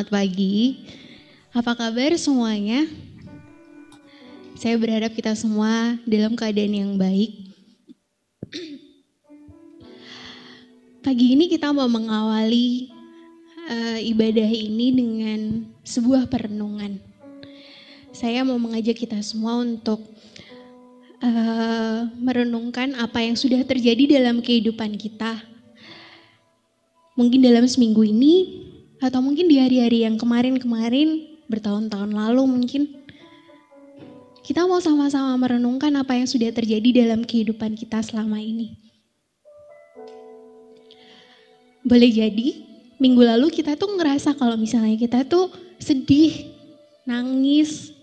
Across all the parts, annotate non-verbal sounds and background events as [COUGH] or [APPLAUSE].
selamat pagi. Apa kabar semuanya? Saya berharap kita semua dalam keadaan yang baik. Pagi ini kita mau mengawali uh, ibadah ini dengan sebuah perenungan. Saya mau mengajak kita semua untuk uh, merenungkan apa yang sudah terjadi dalam kehidupan kita. Mungkin dalam seminggu ini atau mungkin di hari-hari yang kemarin-kemarin bertahun-tahun lalu mungkin kita mau sama-sama merenungkan apa yang sudah terjadi dalam kehidupan kita selama ini. Boleh jadi minggu lalu kita tuh ngerasa kalau misalnya kita tuh sedih, nangis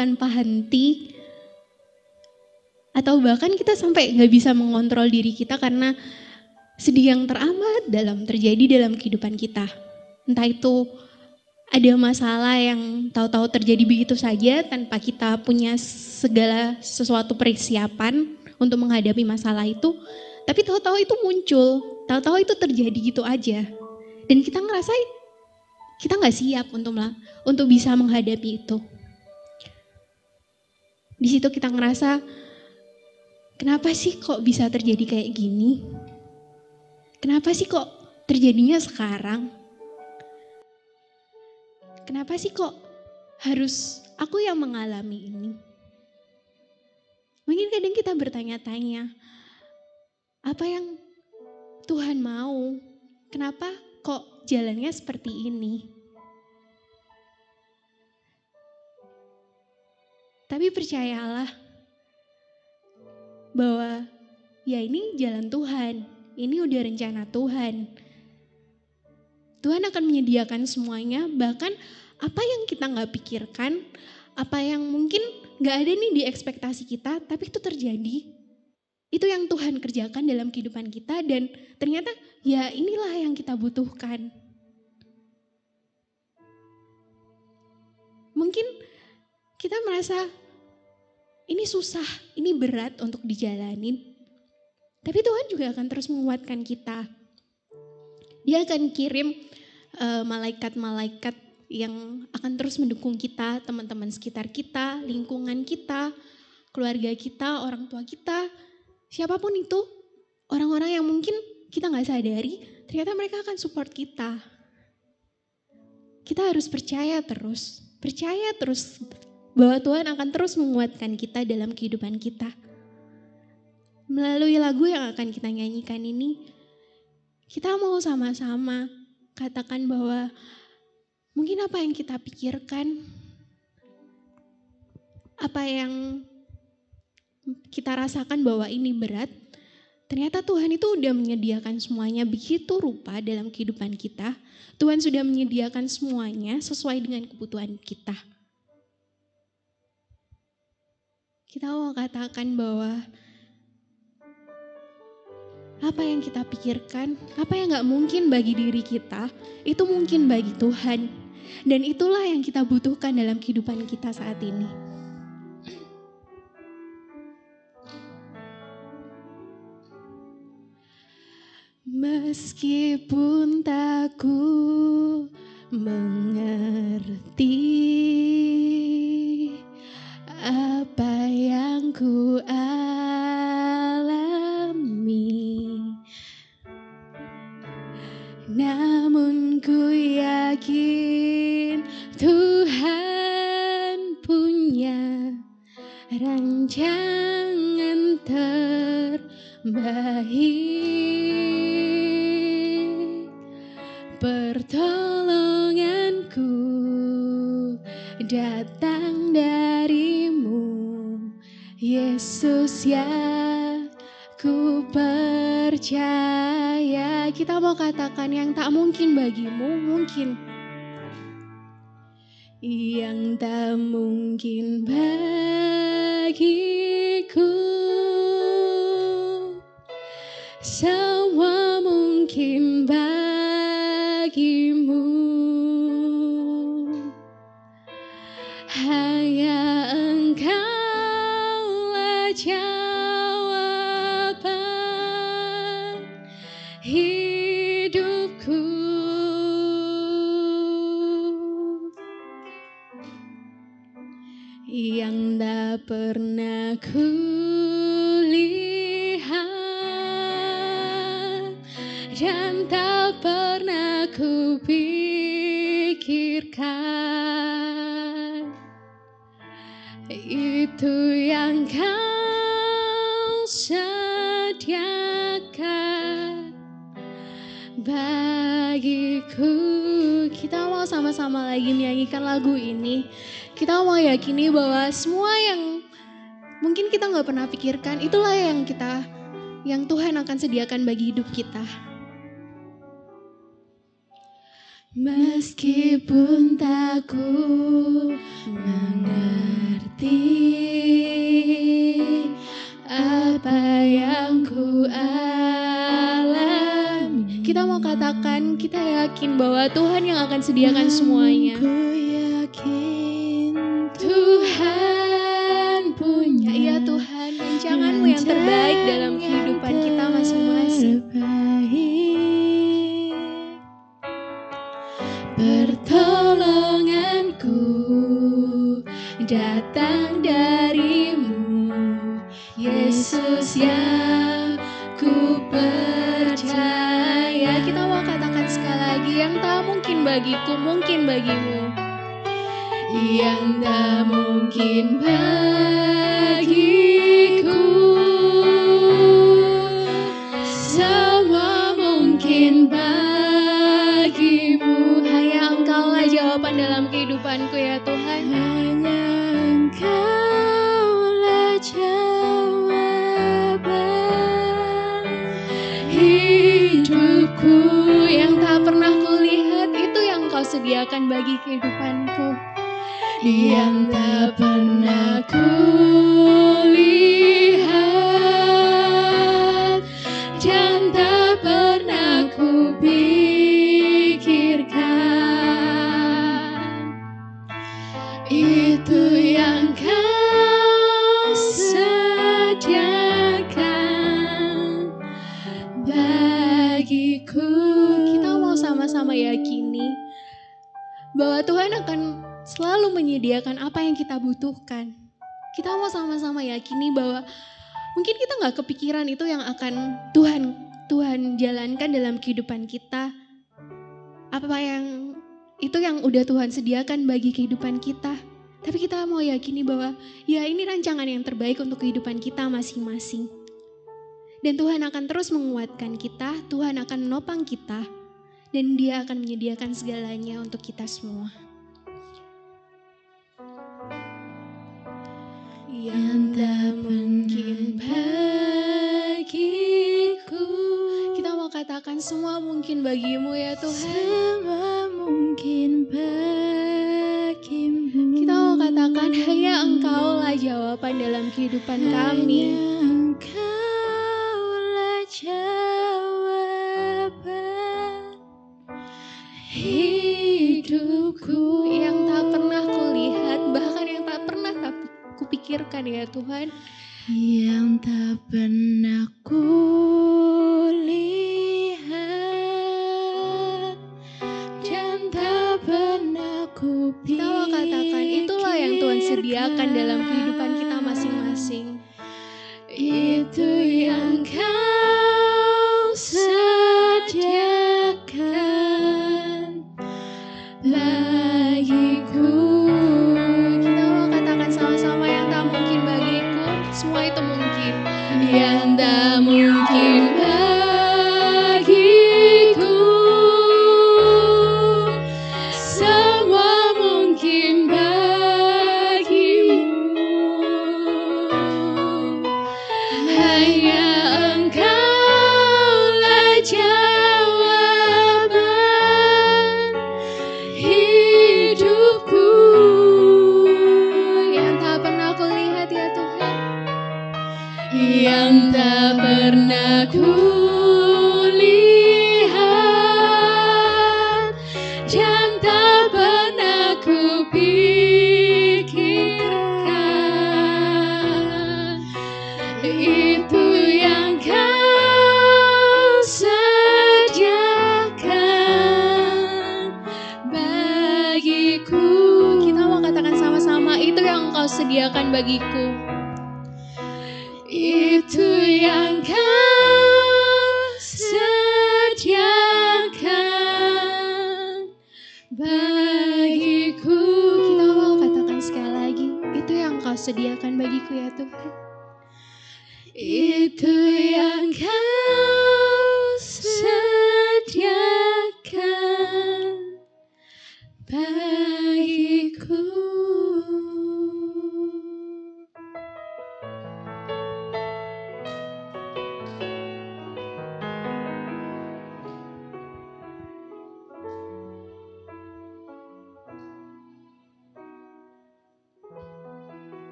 tanpa henti, atau bahkan kita sampai nggak bisa mengontrol diri kita karena sedih yang teramat dalam terjadi dalam kehidupan kita entah itu ada masalah yang tahu-tahu terjadi begitu saja tanpa kita punya segala sesuatu persiapan untuk menghadapi masalah itu, tapi tahu-tahu itu muncul, tahu-tahu itu terjadi gitu aja, dan kita ngerasa kita nggak siap untuk untuk bisa menghadapi itu. Di situ kita ngerasa kenapa sih kok bisa terjadi kayak gini? Kenapa sih kok terjadinya sekarang? Kenapa sih kok harus aku yang mengalami ini? Mungkin kadang kita bertanya-tanya, apa yang Tuhan mau? Kenapa kok jalannya seperti ini? Tapi percayalah bahwa ya ini jalan Tuhan, ini udah rencana Tuhan Tuhan akan menyediakan semuanya, bahkan apa yang kita nggak pikirkan, apa yang mungkin nggak ada nih di ekspektasi kita, tapi itu terjadi. Itu yang Tuhan kerjakan dalam kehidupan kita dan ternyata ya inilah yang kita butuhkan. Mungkin kita merasa ini susah, ini berat untuk dijalanin. Tapi Tuhan juga akan terus menguatkan kita. Dia akan kirim Eh, malaikat-malaikat uh, yang akan terus mendukung kita, teman-teman sekitar kita, lingkungan kita, keluarga kita, orang tua kita, siapapun itu, orang-orang yang mungkin kita nggak sadari, ternyata mereka akan support kita. Kita harus percaya terus, percaya terus bahwa Tuhan akan terus menguatkan kita dalam kehidupan kita. Melalui lagu yang akan kita nyanyikan ini, kita mau sama-sama katakan bahwa mungkin apa yang kita pikirkan, apa yang kita rasakan bahwa ini berat, ternyata Tuhan itu sudah menyediakan semuanya begitu rupa dalam kehidupan kita. Tuhan sudah menyediakan semuanya sesuai dengan kebutuhan kita. Kita mau katakan bahwa apa yang kita pikirkan, apa yang gak mungkin bagi diri kita, itu mungkin bagi Tuhan. Dan itulah yang kita butuhkan dalam kehidupan kita saat ini. Meskipun tak mengerti apa yang ku alami Namun ku yakin Tuhan punya rancangan terbaik Pertolonganku datang darimu Yesus yang Ku percaya kita mau katakan yang tak mungkin bagimu mungkin. Yang tak mungkin bagiku Semua mungkin tak pernah kulihat dan tak pernah ku pikirkan, itu yang kau sediakan bagiku kita mau sama-sama lagi menyanyikan lagu ini kita mau yakini bahwa semua yang mungkin kita nggak pernah pikirkan itulah yang kita yang Tuhan akan sediakan bagi hidup kita. Meskipun tak ku mengerti apa yang ku alami. Kita mau katakan kita yakin bahwa Tuhan yang akan sediakan semuanya. dalam jalankan dalam kehidupan kita, apa yang itu yang udah Tuhan sediakan bagi kehidupan kita. Tapi kita mau yakini bahwa ya ini rancangan yang terbaik untuk kehidupan kita masing-masing. Dan Tuhan akan terus menguatkan kita, Tuhan akan menopang kita, dan dia akan menyediakan segalanya untuk kita semua. Yang tak mungkin akan semua mungkin bagimu ya Tuhan. Semua mungkin bagimu. Kita mau katakan hanya engkaulah jawaban dalam kehidupan hanya kami. Engkaulah jawaban hidupku yang tak pernah kulihat bahkan yang tak pernah tak kupikirkan ya Tuhan yang tak pernah kulihat Kita mau katakan itulah yang Tuhan sediakan dalam kehidupan kita masing-masing. Itu yang kau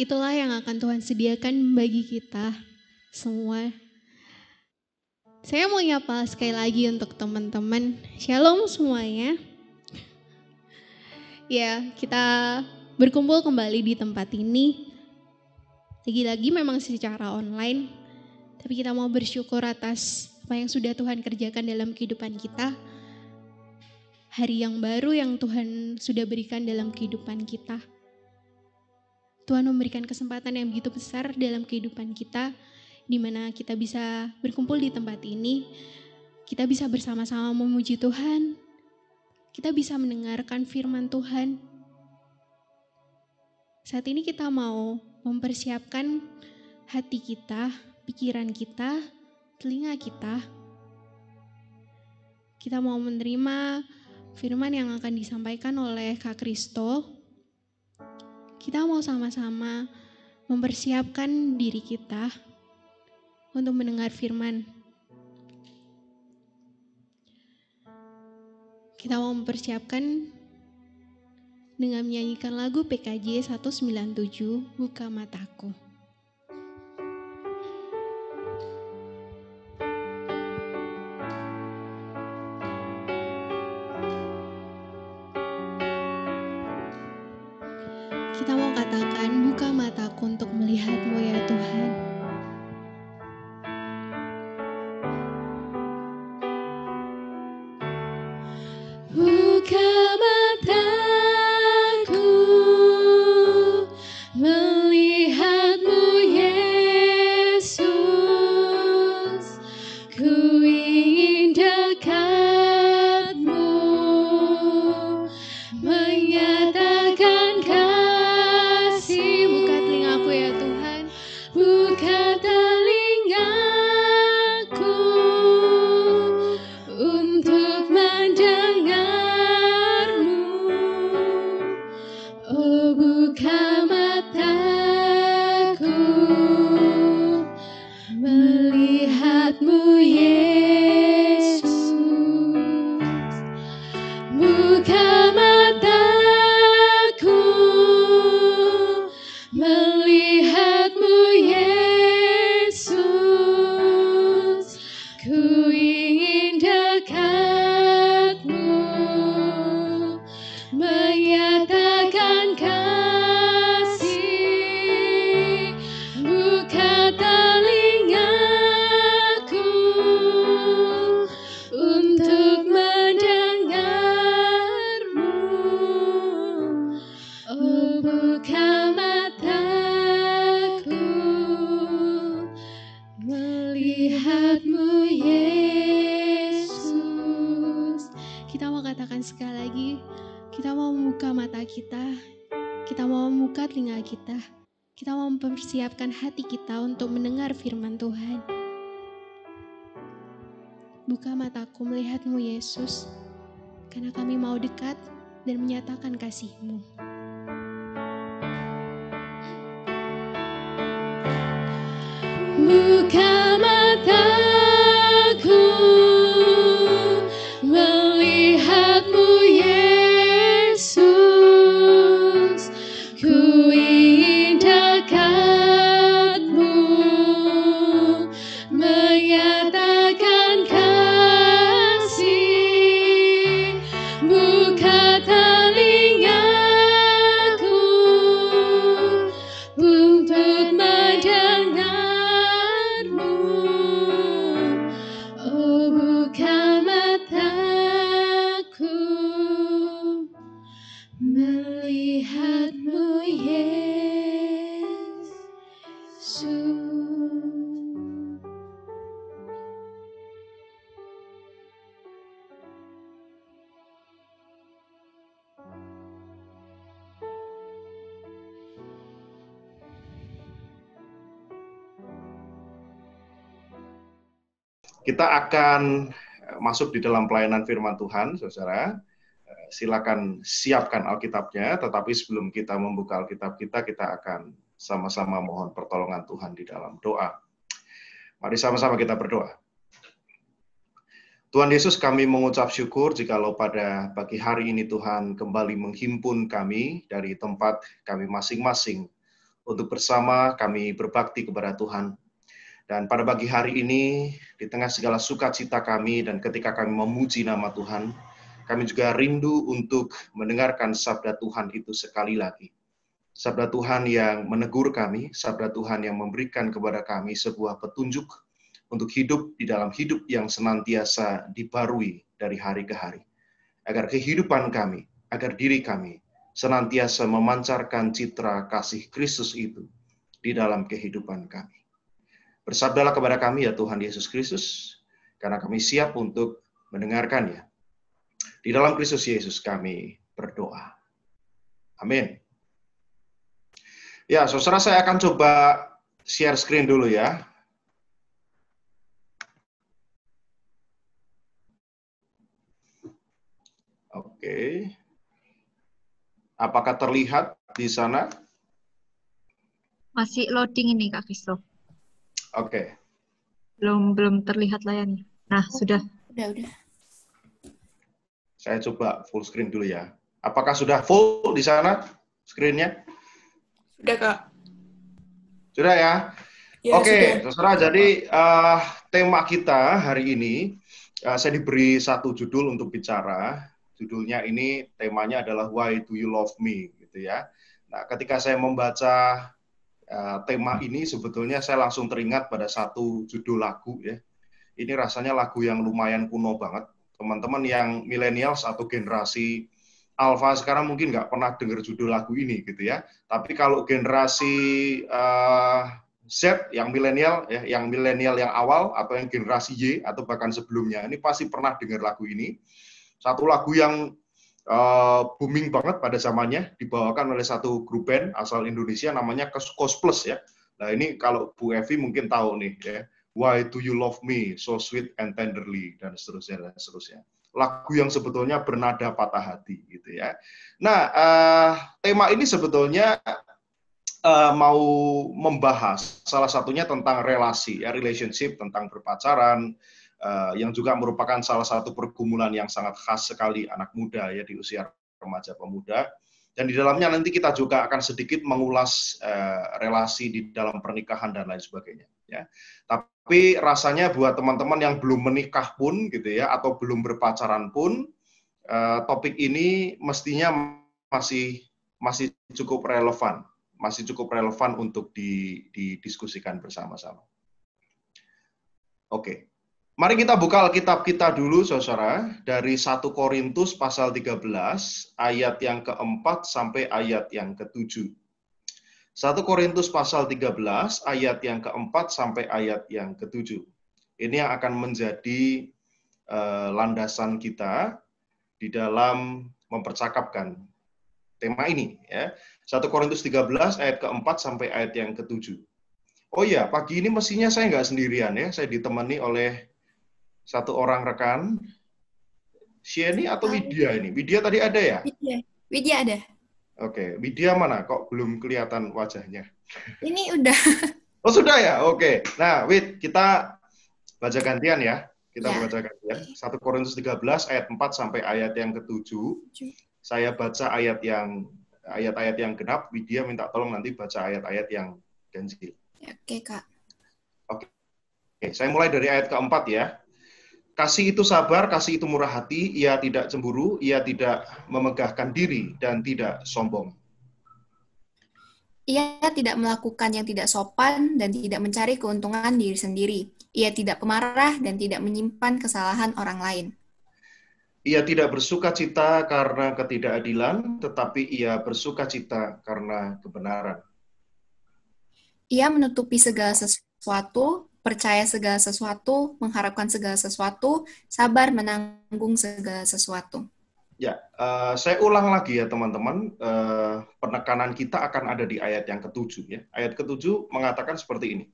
itulah yang akan Tuhan sediakan bagi kita semua. Saya mau nyapa sekali lagi untuk teman-teman. Shalom semuanya. Ya, kita berkumpul kembali di tempat ini. Lagi-lagi memang secara online, tapi kita mau bersyukur atas apa yang sudah Tuhan kerjakan dalam kehidupan kita. Hari yang baru yang Tuhan sudah berikan dalam kehidupan kita. Tuhan memberikan kesempatan yang begitu besar dalam kehidupan kita, di mana kita bisa berkumpul di tempat ini, kita bisa bersama-sama memuji Tuhan, kita bisa mendengarkan firman Tuhan. Saat ini kita mau mempersiapkan hati kita, pikiran kita, telinga kita. Kita mau menerima firman yang akan disampaikan oleh Kak Kristo kita mau sama-sama mempersiapkan diri kita untuk mendengar firman. Kita mau mempersiapkan dengan menyanyikan lagu PKJ 197 Buka Mataku. Kita mau katakan, buka mataku untuk melihatmu ya Tuhan. Kita akan eh, masuk di dalam pelayanan firman Tuhan, saudara. Eh, silakan siapkan Alkitabnya, tetapi sebelum kita membuka Alkitab kita, kita akan sama-sama mohon pertolongan Tuhan di dalam doa. Mari sama-sama kita berdoa. Tuhan Yesus, kami mengucap syukur jikalau pada pagi hari ini Tuhan kembali menghimpun kami dari tempat kami masing-masing untuk bersama kami berbakti kepada Tuhan. Dan pada pagi hari ini, di tengah segala sukacita kami dan ketika kami memuji nama Tuhan, kami juga rindu untuk mendengarkan sabda Tuhan itu sekali lagi. Sabda Tuhan yang menegur kami, sabda Tuhan yang memberikan kepada kami sebuah petunjuk untuk hidup di dalam hidup yang senantiasa dibarui dari hari ke hari. Agar kehidupan kami, agar diri kami senantiasa memancarkan citra kasih Kristus itu di dalam kehidupan kami. Bersabdalah kepada kami ya Tuhan Yesus Kristus, karena kami siap untuk mendengarkannya. Di dalam Kristus Yesus kami berdoa. Amin. Ya, saudara saya akan coba share screen dulu ya. Oke. Apakah terlihat di sana? Masih loading ini Kak Kristof. Oke. Okay. Belum belum terlihat layarnya. Nah, oh, sudah. sudah. Saya coba full screen dulu ya. Apakah sudah full di sana screen-nya? Sudah, Kak. Sudah ya? ya Oke, okay. terserah. Jadi uh, tema kita hari ini uh, saya diberi satu judul untuk bicara. Judulnya ini temanya adalah Why Do You Love Me, gitu ya. Nah, ketika saya membaca Eh, tema ini sebetulnya saya langsung teringat pada satu judul lagu ya. Ini rasanya lagu yang lumayan kuno banget. Teman-teman yang millennials atau generasi alfa sekarang mungkin nggak pernah dengar judul lagu ini gitu ya. Tapi kalau generasi uh, Z yang milenial ya, yang milenial yang awal atau yang generasi Y atau bahkan sebelumnya ini pasti pernah dengar lagu ini. Satu lagu yang Eh, booming banget pada zamannya dibawakan oleh satu grup band asal Indonesia namanya Kos Plus ya. Nah ini kalau Bu Evi mungkin tahu nih ya. Why do you love me so sweet and tenderly dan seterusnya dan seterusnya. Lagu yang sebetulnya bernada patah hati gitu ya. Nah uh, tema ini sebetulnya uh, mau membahas salah satunya tentang relasi ya relationship tentang berpacaran Eh, yang juga merupakan salah satu pergumulan yang sangat khas sekali anak muda ya di usia remaja pemuda. Dan di dalamnya nanti kita juga akan sedikit mengulas eh, relasi di dalam pernikahan dan lain sebagainya. Ya. Tapi rasanya buat teman-teman yang belum menikah pun gitu ya atau belum berpacaran pun eh, topik ini mestinya masih masih cukup relevan, masih cukup relevan untuk didiskusikan bersama-sama. Oke. Mari kita buka Alkitab kita dulu, saudara, dari 1 Korintus pasal 13, ayat yang keempat sampai ayat yang ketujuh. 1 Korintus pasal 13, ayat yang keempat sampai ayat yang ketujuh. Ini yang akan menjadi uh, landasan kita di dalam mempercakapkan tema ini. Ya. 1 Korintus 13, ayat keempat sampai ayat yang ketujuh. Oh iya, pagi ini mestinya saya nggak sendirian ya, saya ditemani oleh satu orang rekan. Sieni atau Widya ini? Widya tadi ada ya? Widya, Widya ada. Oke, okay. Widya mana? Kok belum kelihatan wajahnya? [LAUGHS] Ini udah. Oh sudah ya, oke. Okay. Nah, Wid, kita baca gantian ya. Kita ya. baca gantian. 1 Korintus 13 ayat 4 sampai ayat yang ke-7. Saya baca ayat yang ayat-ayat yang genap, Widya minta tolong nanti baca ayat-ayat yang ganjil. Oke, okay, Kak. Oke. Okay. Oke, saya mulai dari ayat keempat ya. Kasih itu sabar, kasih itu murah hati, ia tidak cemburu, ia tidak memegahkan diri, dan tidak sombong. Ia tidak melakukan yang tidak sopan dan tidak mencari keuntungan diri sendiri. Ia tidak pemarah dan tidak menyimpan kesalahan orang lain. Ia tidak bersuka cita karena ketidakadilan, tetapi ia bersuka cita karena kebenaran. Ia menutupi segala sesuatu percaya segala sesuatu, mengharapkan segala sesuatu, sabar menanggung segala sesuatu. Ya, uh, saya ulang lagi ya teman-teman, uh, penekanan kita akan ada di ayat yang ketujuh ya. Ayat ketujuh mengatakan seperti ini.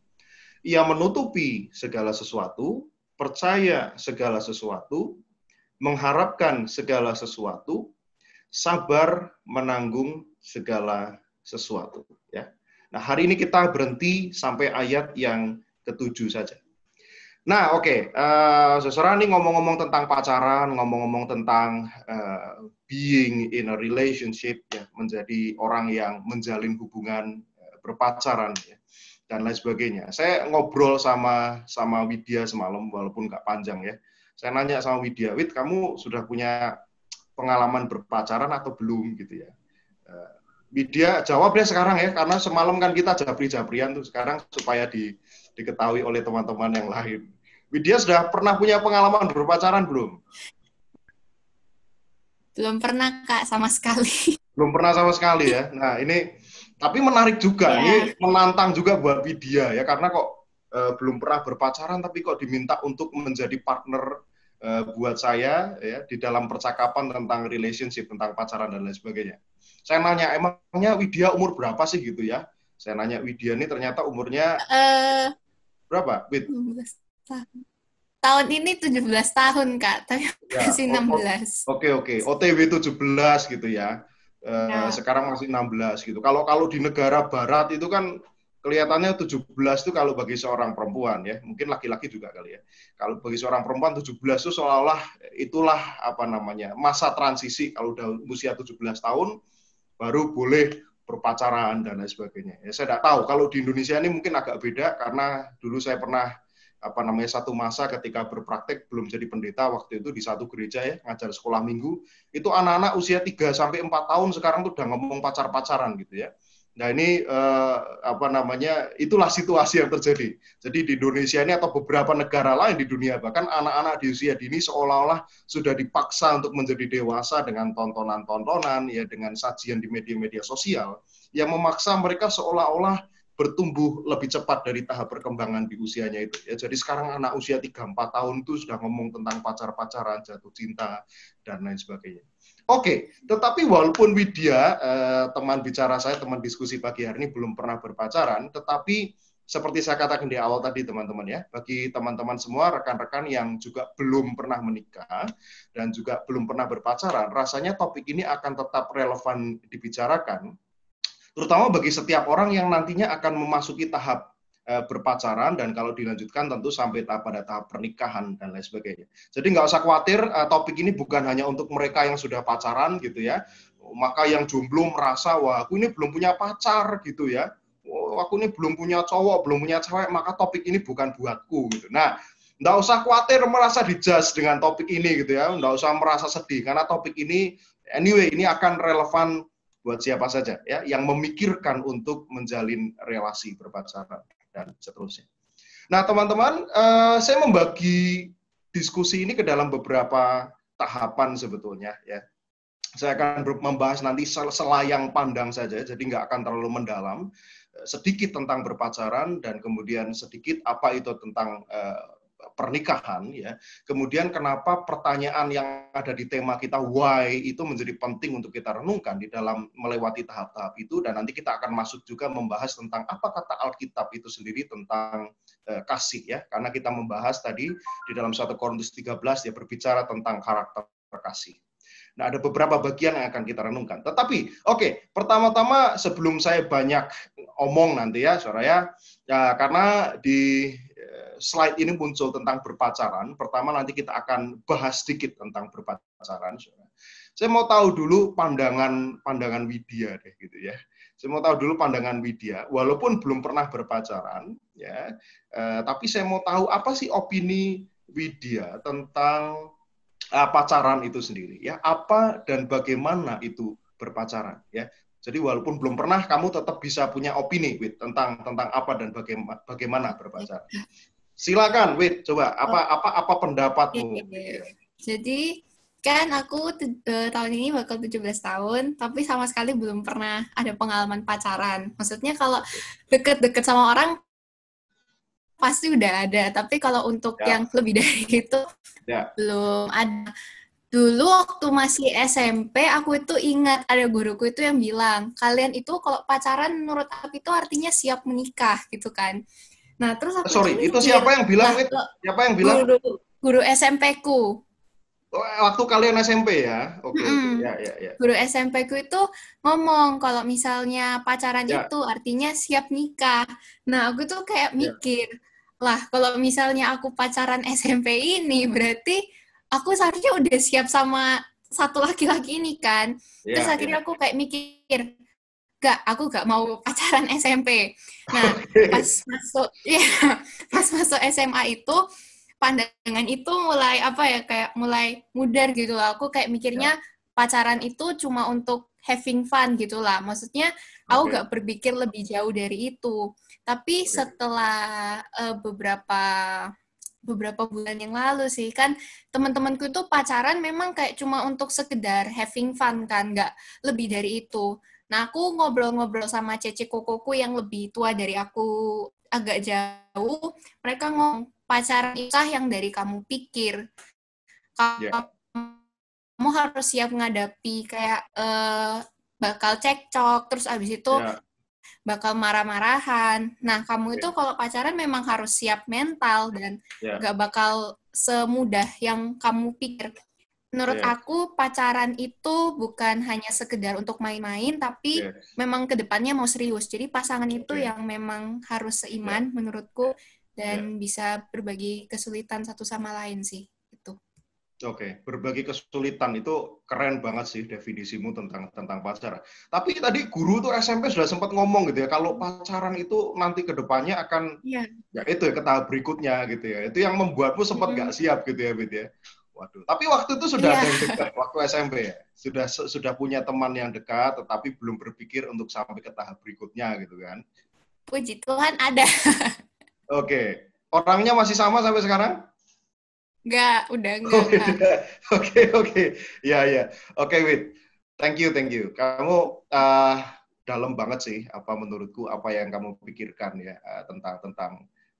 Ia menutupi segala sesuatu, percaya segala sesuatu, mengharapkan segala sesuatu, sabar menanggung segala sesuatu. Ya. Nah hari ini kita berhenti sampai ayat yang ketujuh saja. Nah, oke, okay. uh, eh, seseorang ini ngomong-ngomong tentang pacaran, ngomong-ngomong tentang uh, being in a relationship, ya, menjadi orang yang menjalin hubungan eh, berpacaran, ya, dan lain sebagainya. Saya ngobrol sama sama Widya semalam, walaupun nggak panjang ya. Saya nanya sama Widya, Wid, kamu sudah punya pengalaman berpacaran atau belum, gitu ya? Widya jawab deh sekarang ya, karena semalam kan kita jabri-jabrian tuh sekarang supaya di diketahui oleh teman-teman yang lain. Widya sudah pernah punya pengalaman berpacaran belum? Belum pernah kak sama sekali. [LAUGHS] Belum pernah sama sekali ya. Nah ini tapi menarik juga, yeah. ini iya. menantang juga buat Widya ya karena kok e, belum pernah berpacaran tapi kok diminta untuk menjadi partner e, buat saya ya di dalam percakapan tentang relationship tentang pacaran dan lain sebagainya. Saya nanya emangnya Widya umur berapa sih gitu ya? Saya nanya Widya ini ternyata umurnya uh, Berapa? Wait. tahun. Tahun ini 17 tahun, Kak. Tapi ya, [LAUGHS] masih 16. Oke, oke. OTW 17 gitu ya. Uh, ya. sekarang masih 16 gitu. Kalau kalau di negara barat itu kan kelihatannya 17 itu kalau bagi seorang perempuan ya, mungkin laki-laki juga kali ya. Kalau bagi seorang perempuan 17 itu seolah-olah itulah apa namanya, masa transisi kalau udah usia 17 tahun baru boleh berpacaran dan lain sebagainya. Ya, saya tidak tahu kalau di Indonesia ini mungkin agak beda karena dulu saya pernah apa namanya satu masa ketika berpraktek belum jadi pendeta waktu itu di satu gereja ya ngajar sekolah minggu itu anak-anak usia 3 sampai empat tahun sekarang tuh udah ngomong pacar-pacaran gitu ya. Nah ini eh, apa namanya itulah situasi yang terjadi. Jadi di Indonesia ini atau beberapa negara lain di dunia bahkan anak-anak di usia dini seolah-olah sudah dipaksa untuk menjadi dewasa dengan tontonan-tontonan ya dengan sajian di media-media sosial yang memaksa mereka seolah-olah bertumbuh lebih cepat dari tahap perkembangan di usianya itu. Ya, jadi sekarang anak usia 3-4 tahun itu sudah ngomong tentang pacar-pacaran, jatuh cinta, dan lain sebagainya. Oke, tetapi walaupun Widya eh, teman bicara saya, teman diskusi pagi hari ini belum pernah berpacaran, tetapi seperti saya katakan di awal tadi teman-teman ya, bagi teman-teman semua rekan-rekan yang juga belum pernah menikah dan juga belum pernah berpacaran, rasanya topik ini akan tetap relevan dibicarakan, terutama bagi setiap orang yang nantinya akan memasuki tahap Eh, berpacaran dan kalau dilanjutkan tentu sampai tahap pada tahap pernikahan dan lain sebagainya. Jadi nggak usah khawatir eh, topik ini bukan hanya untuk mereka yang sudah pacaran gitu ya, maka yang jomblo merasa wah aku ini belum punya pacar gitu ya, wah, oh, aku ini belum punya cowok, belum punya cewek, maka topik ini bukan buatku gitu. Nah nggak usah khawatir merasa dijudge dengan topik ini gitu ya, nggak usah merasa sedih karena topik ini anyway ini akan relevan buat siapa saja ya yang memikirkan untuk menjalin relasi berpacaran dan seterusnya. Nah, teman-teman, uh, saya membagi diskusi ini ke dalam beberapa tahapan sebetulnya ya. Saya akan membahas nanti selayang pandang saja, jadi nggak akan terlalu mendalam. Eh, sedikit tentang berpacaran dan kemudian sedikit apa itu tentang uh, pernikahan ya. Kemudian kenapa pertanyaan yang ada di tema kita why itu menjadi penting untuk kita renungkan di dalam melewati tahap-tahap itu dan nanti kita akan masuk juga membahas tentang apa kata Alkitab itu sendiri tentang eh, kasih ya. Karena kita membahas tadi di dalam 1 Korintus 13 ya berbicara tentang karakter kasih. Nah, ada beberapa bagian yang akan kita renungkan. Tetapi, oke, okay, pertama-tama sebelum saya banyak omong nanti ya, saudara ya, ya karena di slide ini muncul tentang berpacaran, pertama nanti kita akan bahas sedikit tentang berpacaran. Saya mau tahu dulu pandangan pandangan Widya deh gitu ya. Saya mau tahu dulu pandangan Widya, walaupun belum pernah berpacaran ya, eh, tapi saya mau tahu apa sih opini Widya tentang eh, pacaran itu sendiri ya, apa dan bagaimana itu berpacaran ya. Jadi walaupun belum pernah, kamu tetap bisa punya opini, wait, tentang tentang apa dan bagaimana, bagaimana berpacaran. Silakan, wait, coba apa oh. apa apa pendapatmu? Jadi kan aku uh, tahun ini bakal 17 tahun, tapi sama sekali belum pernah ada pengalaman pacaran. Maksudnya kalau deket-deket sama orang pasti udah ada, tapi kalau untuk ya. yang lebih dari [LAUGHS] itu ya. belum ada. Dulu waktu masih SMP, aku itu ingat ada guruku itu yang bilang, kalian itu kalau pacaran menurut aku itu artinya siap menikah gitu kan. Nah terus aku... Sorry, itu siapa yang bilang? Nah, itu? siapa yang bilang? Guru, guru SMP ku. Oh, eh, waktu kalian SMP ya? Oke, okay, hmm. ya, ya, ya. Guru SMP ku itu ngomong kalau misalnya pacaran ya. itu artinya siap nikah. Nah aku tuh kayak ya. mikir, ya. lah kalau misalnya aku pacaran SMP ini berarti aku seharusnya udah siap sama satu laki-laki ini kan. Yeah, Terus akhirnya yeah. aku kayak mikir, gak, aku gak mau pacaran SMP. [LAUGHS] Nah, okay. pas masuk, [LAUGHS] ya, pas masuk SMA itu, pandangan itu mulai apa ya, kayak mulai mudar gitu loh. Aku kayak mikirnya yeah. pacaran itu cuma untuk having fun gitu lah. Maksudnya, okay. aku gak berpikir lebih jauh dari itu. Tapi okay. setelah uh, beberapa beberapa bulan yang lalu sih kan teman-temanku itu pacaran memang kayak cuma untuk sekedar having fun kan nggak lebih dari itu nah aku ngobrol-ngobrol sama cece kokoku yang lebih tua dari aku agak jauh mereka ngomong pacaran itu yang dari kamu pikir ya. kamu yeah. harus siap menghadapi kayak uh, bakal cekcok terus abis itu yeah bakal marah-marahan. Nah, kamu itu kalau pacaran memang harus siap mental dan yeah. gak bakal semudah yang kamu pikir. Menurut yeah. aku pacaran itu bukan hanya sekedar untuk main-main, tapi yeah. memang kedepannya mau serius. Jadi pasangan itu yeah. yang memang harus ya. seiman yeah. menurutku ya. dan yeah. bisa berbagi kesulitan satu sama lain sih. Oke, okay. berbagi kesulitan itu keren banget sih definisimu tentang tentang pacaran. Tapi tadi guru tuh SMP sudah sempat ngomong gitu ya, kalau pacaran itu nanti ke depannya akan ya, ya itu ya ke tahap berikutnya gitu ya. Itu yang membuatmu sempat nggak siap gitu ya, gitu ya. Waduh, tapi waktu itu sudah ya. ada yang dekat, waktu SMP ya, sudah sudah punya teman yang dekat, tetapi belum berpikir untuk sampai ke tahap berikutnya gitu kan. Puji Tuhan ada. [LAUGHS] Oke, okay. orangnya masih sama sampai sekarang? Enggak, udah enggak. [LAUGHS] Oke, oke. Okay, iya, Ya, ya. Oke, Wit. Thank you, thank you. Kamu uh, dalam banget sih apa menurutku apa yang kamu pikirkan ya uh, tentang tentang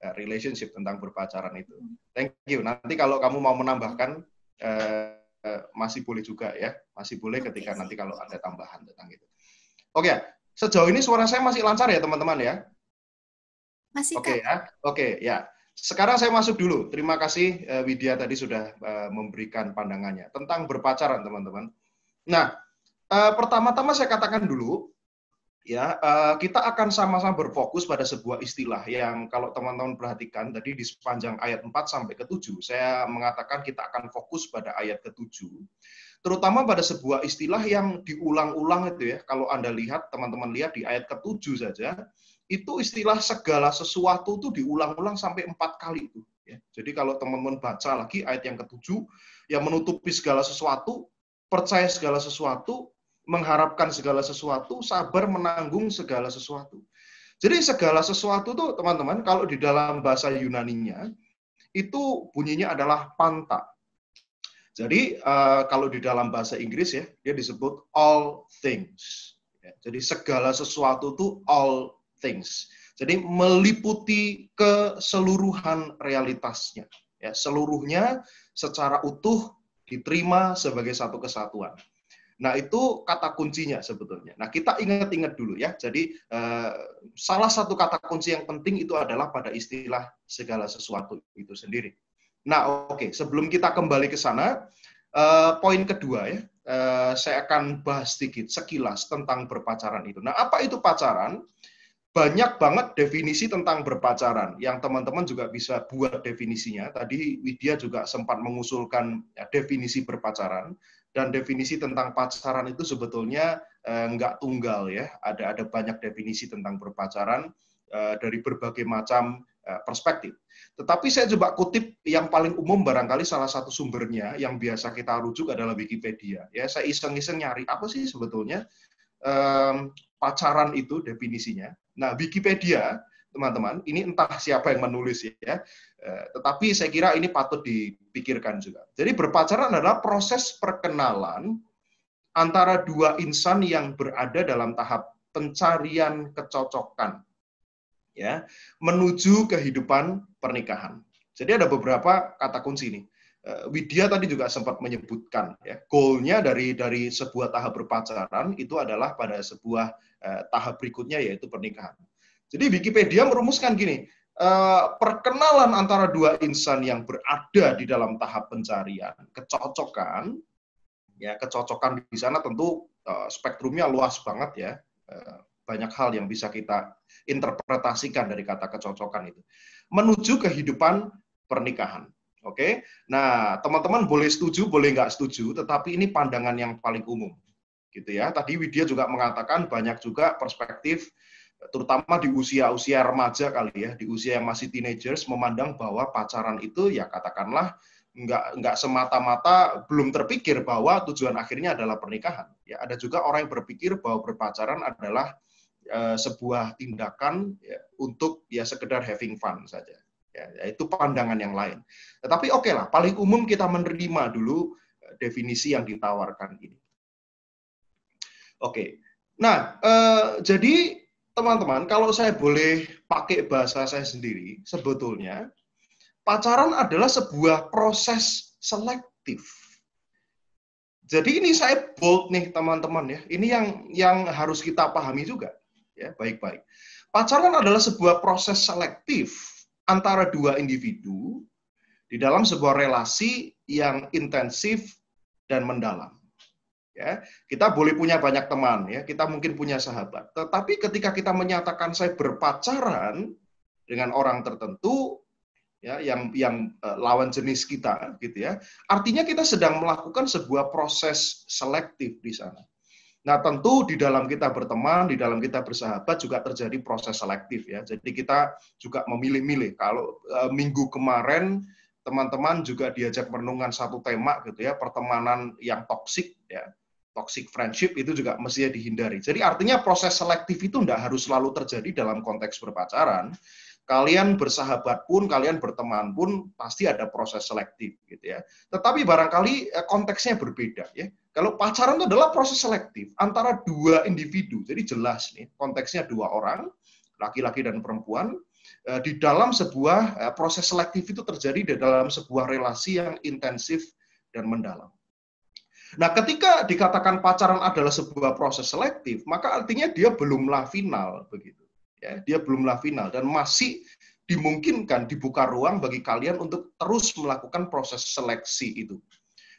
uh, relationship tentang berpacaran itu. Hmm. Thank you. Nanti kalau kamu mau menambahkan uh, uh, masih boleh juga ya, masih boleh ketika nanti kalau ada tambahan tentang itu. Oke, okay. sejauh ini suara saya masih lancar ya teman-teman ya. Masih. Oke okay, ya. Oke okay, ya. Sekarang saya masuk dulu. Terima kasih eh, Widya tadi sudah eh, memberikan pandangannya tentang berpacaran, teman-teman. Nah, eh, pertama-tama saya katakan dulu ya, kita akan sama-sama berfokus pada sebuah istilah yang kalau teman-teman perhatikan tadi di sepanjang ayat 4 sampai ke 7, saya mengatakan kita akan fokus pada ayat ke-7. Terutama pada sebuah istilah yang diulang-ulang itu ya. Kalau Anda lihat, teman-teman lihat di ayat ke-7 saja, itu istilah segala sesuatu itu diulang-ulang sampai empat kali itu. Ya. Jadi kalau teman-teman baca lagi ayat yang ketujuh, yang menutupi segala sesuatu, percaya segala sesuatu, mengharapkan segala sesuatu, sabar menanggung segala sesuatu. Jadi segala sesuatu tuh teman-teman kalau di dalam bahasa Yunaninya itu bunyinya adalah panta. Jadi uh, kalau di dalam bahasa Inggris ya dia disebut all things. Ya, jadi segala sesuatu tuh all things. Jadi meliputi keseluruhan realitasnya. Ya, seluruhnya secara utuh diterima sebagai satu kesatuan. Nah, itu kata kuncinya sebetulnya. Nah, kita ingat-ingat dulu ya. Jadi, eh, salah satu kata kunci yang penting itu adalah pada istilah segala sesuatu itu sendiri. Nah, oke, okay. sebelum kita kembali ke sana, eh, poin kedua ya, eh, saya akan bahas sedikit sekilas tentang berpacaran itu. Nah, apa itu pacaran? banyak banget definisi tentang berpacaran yang teman-teman juga bisa buat definisinya. Tadi Widya juga sempat mengusulkan ya, definisi berpacaran dan definisi tentang pacaran itu sebetulnya eh, nggak tunggal ya. Ada ada banyak definisi tentang berpacaran eh, dari berbagai macam eh, perspektif. Tetapi saya coba kutip yang paling umum barangkali salah satu sumbernya yang biasa kita rujuk adalah Wikipedia. Ya saya iseng-iseng nyari apa sih sebetulnya Eh, pacaran itu definisinya. Nah, Wikipedia, teman-teman, ini entah siapa yang menulis ya, eh, tetapi saya kira ini patut dipikirkan juga. Jadi berpacaran adalah proses perkenalan antara dua insan yang berada dalam tahap pencarian kecocokan ya menuju kehidupan pernikahan. Jadi ada beberapa kata kunci nih. Eh, Widya tadi juga sempat menyebutkan ya, goalnya dari dari sebuah tahap berpacaran itu adalah pada sebuah eh, tahap berikutnya yaitu pernikahan. Jadi Wikipedia merumuskan gini, eh, perkenalan antara dua insan yang berada di dalam tahap pencarian, kecocokan, ya kecocokan di sana tentu eh, spektrumnya luas banget ya, eh, banyak hal yang bisa kita interpretasikan dari kata kecocokan itu, menuju kehidupan pernikahan. Oke, okay? nah teman-teman boleh setuju, boleh nggak setuju, tetapi ini pandangan yang paling umum, gitu ya. Tadi Widya juga mengatakan banyak juga perspektif, terutama di usia-usia remaja kali ya, di usia yang masih teenagers, memandang bahwa pacaran itu ya katakanlah nggak nggak semata-mata belum terpikir bahwa tujuan akhirnya adalah pernikahan. Ya, ada juga orang yang berpikir bahwa berpacaran adalah eh, sebuah tindakan ya, untuk ya sekedar having fun saja Ya, ya, itu pandangan yang lain. Tetapi oke okay lah, paling umum kita menerima dulu eh, definisi yang ditawarkan ini. Oke, okay. nah eh, jadi teman-teman, kalau saya boleh pakai bahasa saya sendiri, sebetulnya pacaran adalah sebuah proses selektif. Jadi ini saya bold nih teman-teman ya. Ini yang yang harus kita pahami juga ya baik-baik. Pacaran adalah sebuah proses selektif antara dua individu di dalam sebuah relasi yang intensif dan mendalam. Ya, kita boleh punya banyak teman, ya, kita mungkin punya sahabat. Tetapi ketika kita menyatakan saya berpacaran dengan orang tertentu, ya, yang yang eh, lawan jenis kita, gitu ya, artinya kita sedang melakukan sebuah proses selektif di sana. Nah, tentu di dalam kita berteman, di dalam kita bersahabat juga terjadi proses selektif ya. Jadi kita juga memilih-milih. Kalau e, minggu kemarin teman-teman juga diajak merenungkan satu tema gitu ya, pertemanan yang toksik ya. Toxic friendship itu juga mestinya dihindari. Jadi artinya proses selektif itu tidak harus selalu terjadi dalam konteks berpacaran, kalian bersahabat pun, kalian berteman pun pasti ada proses selektif gitu ya. Tetapi barangkali eh, konteksnya berbeda ya. Kalau pacaran itu adalah proses selektif antara dua individu. Jadi jelas nih konteksnya dua orang, laki-laki dan perempuan eh, di dalam sebuah eh, proses selektif itu terjadi di dalam sebuah relasi yang intensif dan mendalam. Nah, ketika dikatakan pacaran adalah sebuah proses selektif, maka artinya dia belumlah final begitu. Ya, dia belumlah final dan masih dimungkinkan dibuka ruang bagi kalian untuk terus melakukan proses seleksi itu.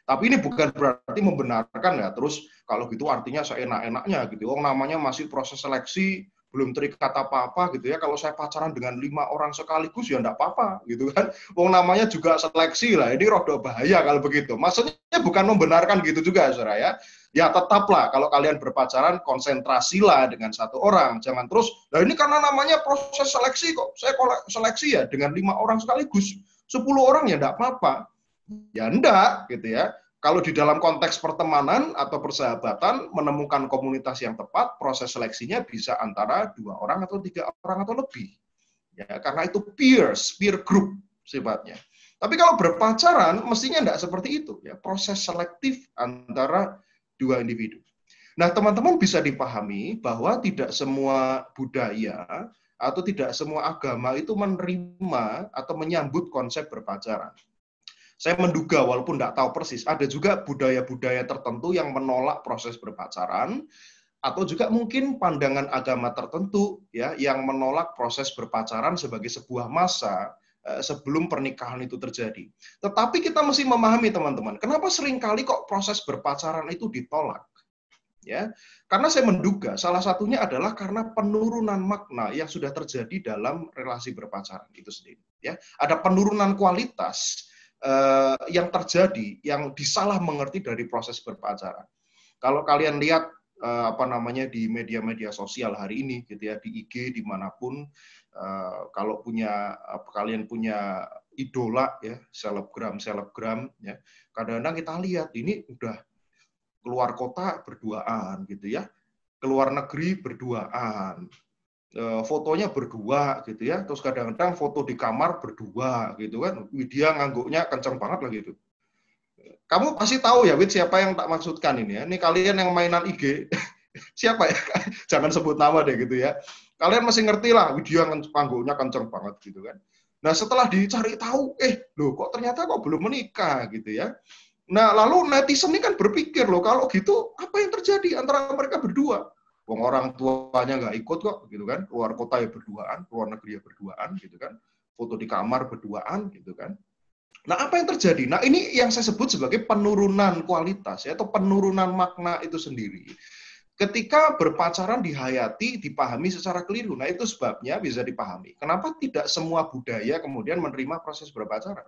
Tapi ini bukan berarti membenarkan ya, terus kalau gitu artinya seenak-enaknya gitu. Oh namanya masih proses seleksi, belum terikat apa-apa gitu ya. Kalau saya pacaran dengan lima orang sekaligus ya enggak apa-apa gitu kan. Wong namanya juga seleksi lah. Ini rodo bahaya kalau begitu. Maksudnya bukan membenarkan gitu juga Saudara ya. Ya tetaplah kalau kalian berpacaran konsentrasilah dengan satu orang. Jangan terus, nah ini karena namanya proses seleksi kok. Saya seleksi ya dengan lima orang sekaligus. Sepuluh orang ya enggak apa-apa. Ya enggak gitu ya kalau di dalam konteks pertemanan atau persahabatan menemukan komunitas yang tepat, proses seleksinya bisa antara dua orang atau tiga orang atau lebih. Ya, karena itu peers, peer group sifatnya. Tapi kalau berpacaran mestinya tidak seperti itu ya, proses selektif antara dua individu. Nah, teman-teman bisa dipahami bahwa tidak semua budaya atau tidak semua agama itu menerima atau menyambut konsep berpacaran saya menduga walaupun tidak tahu persis ada juga budaya-budaya tertentu yang menolak proses berpacaran atau juga mungkin pandangan agama tertentu ya yang menolak proses berpacaran sebagai sebuah masa eh, sebelum pernikahan itu terjadi. Tetapi kita mesti memahami teman-teman, kenapa seringkali kok proses berpacaran itu ditolak? Ya, karena saya menduga salah satunya adalah karena penurunan makna yang sudah terjadi dalam relasi berpacaran itu sendiri. Ya, ada penurunan kualitas eh, yang terjadi, yang disalah mengerti dari proses berpacaran. Kalau kalian lihat eh, apa namanya di media-media sosial hari ini, gitu ya di IG dimanapun, eh, kalau punya eh, kalian punya idola ya, selebgram, selebgram ya, kadang-kadang kita lihat ini udah keluar kota berduaan gitu ya, keluar negeri berduaan, Eh, fotonya berdua gitu ya terus kadang-kadang foto di kamar berdua gitu kan dia ngangguknya kenceng banget lah gitu kamu pasti tahu ya wid siapa yang tak maksudkan ini ya ini kalian yang mainan IG [LAUGHS] siapa ya [LAUGHS] jangan sebut nama deh gitu ya kalian masih ngerti lah dia kan ngangguknya kenceng banget gitu kan nah setelah dicari tahu eh loh kok ternyata kok belum menikah gitu ya nah lalu netizen ini kan berpikir loh kalau gitu apa yang terjadi antara mereka berdua Wong orang tuanya nggak ikut kok, gitu kan? Luar kota ya berduaan, luar negeri ya berduaan, gitu kan? Foto di kamar berduaan, gitu kan? Nah, apa yang terjadi? Nah, ini yang saya sebut sebagai penurunan kualitas, ya, atau penurunan makna itu sendiri. Ketika berpacaran dihayati, dipahami secara keliru. Nah, itu sebabnya bisa dipahami. Kenapa tidak semua budaya kemudian menerima proses berpacaran?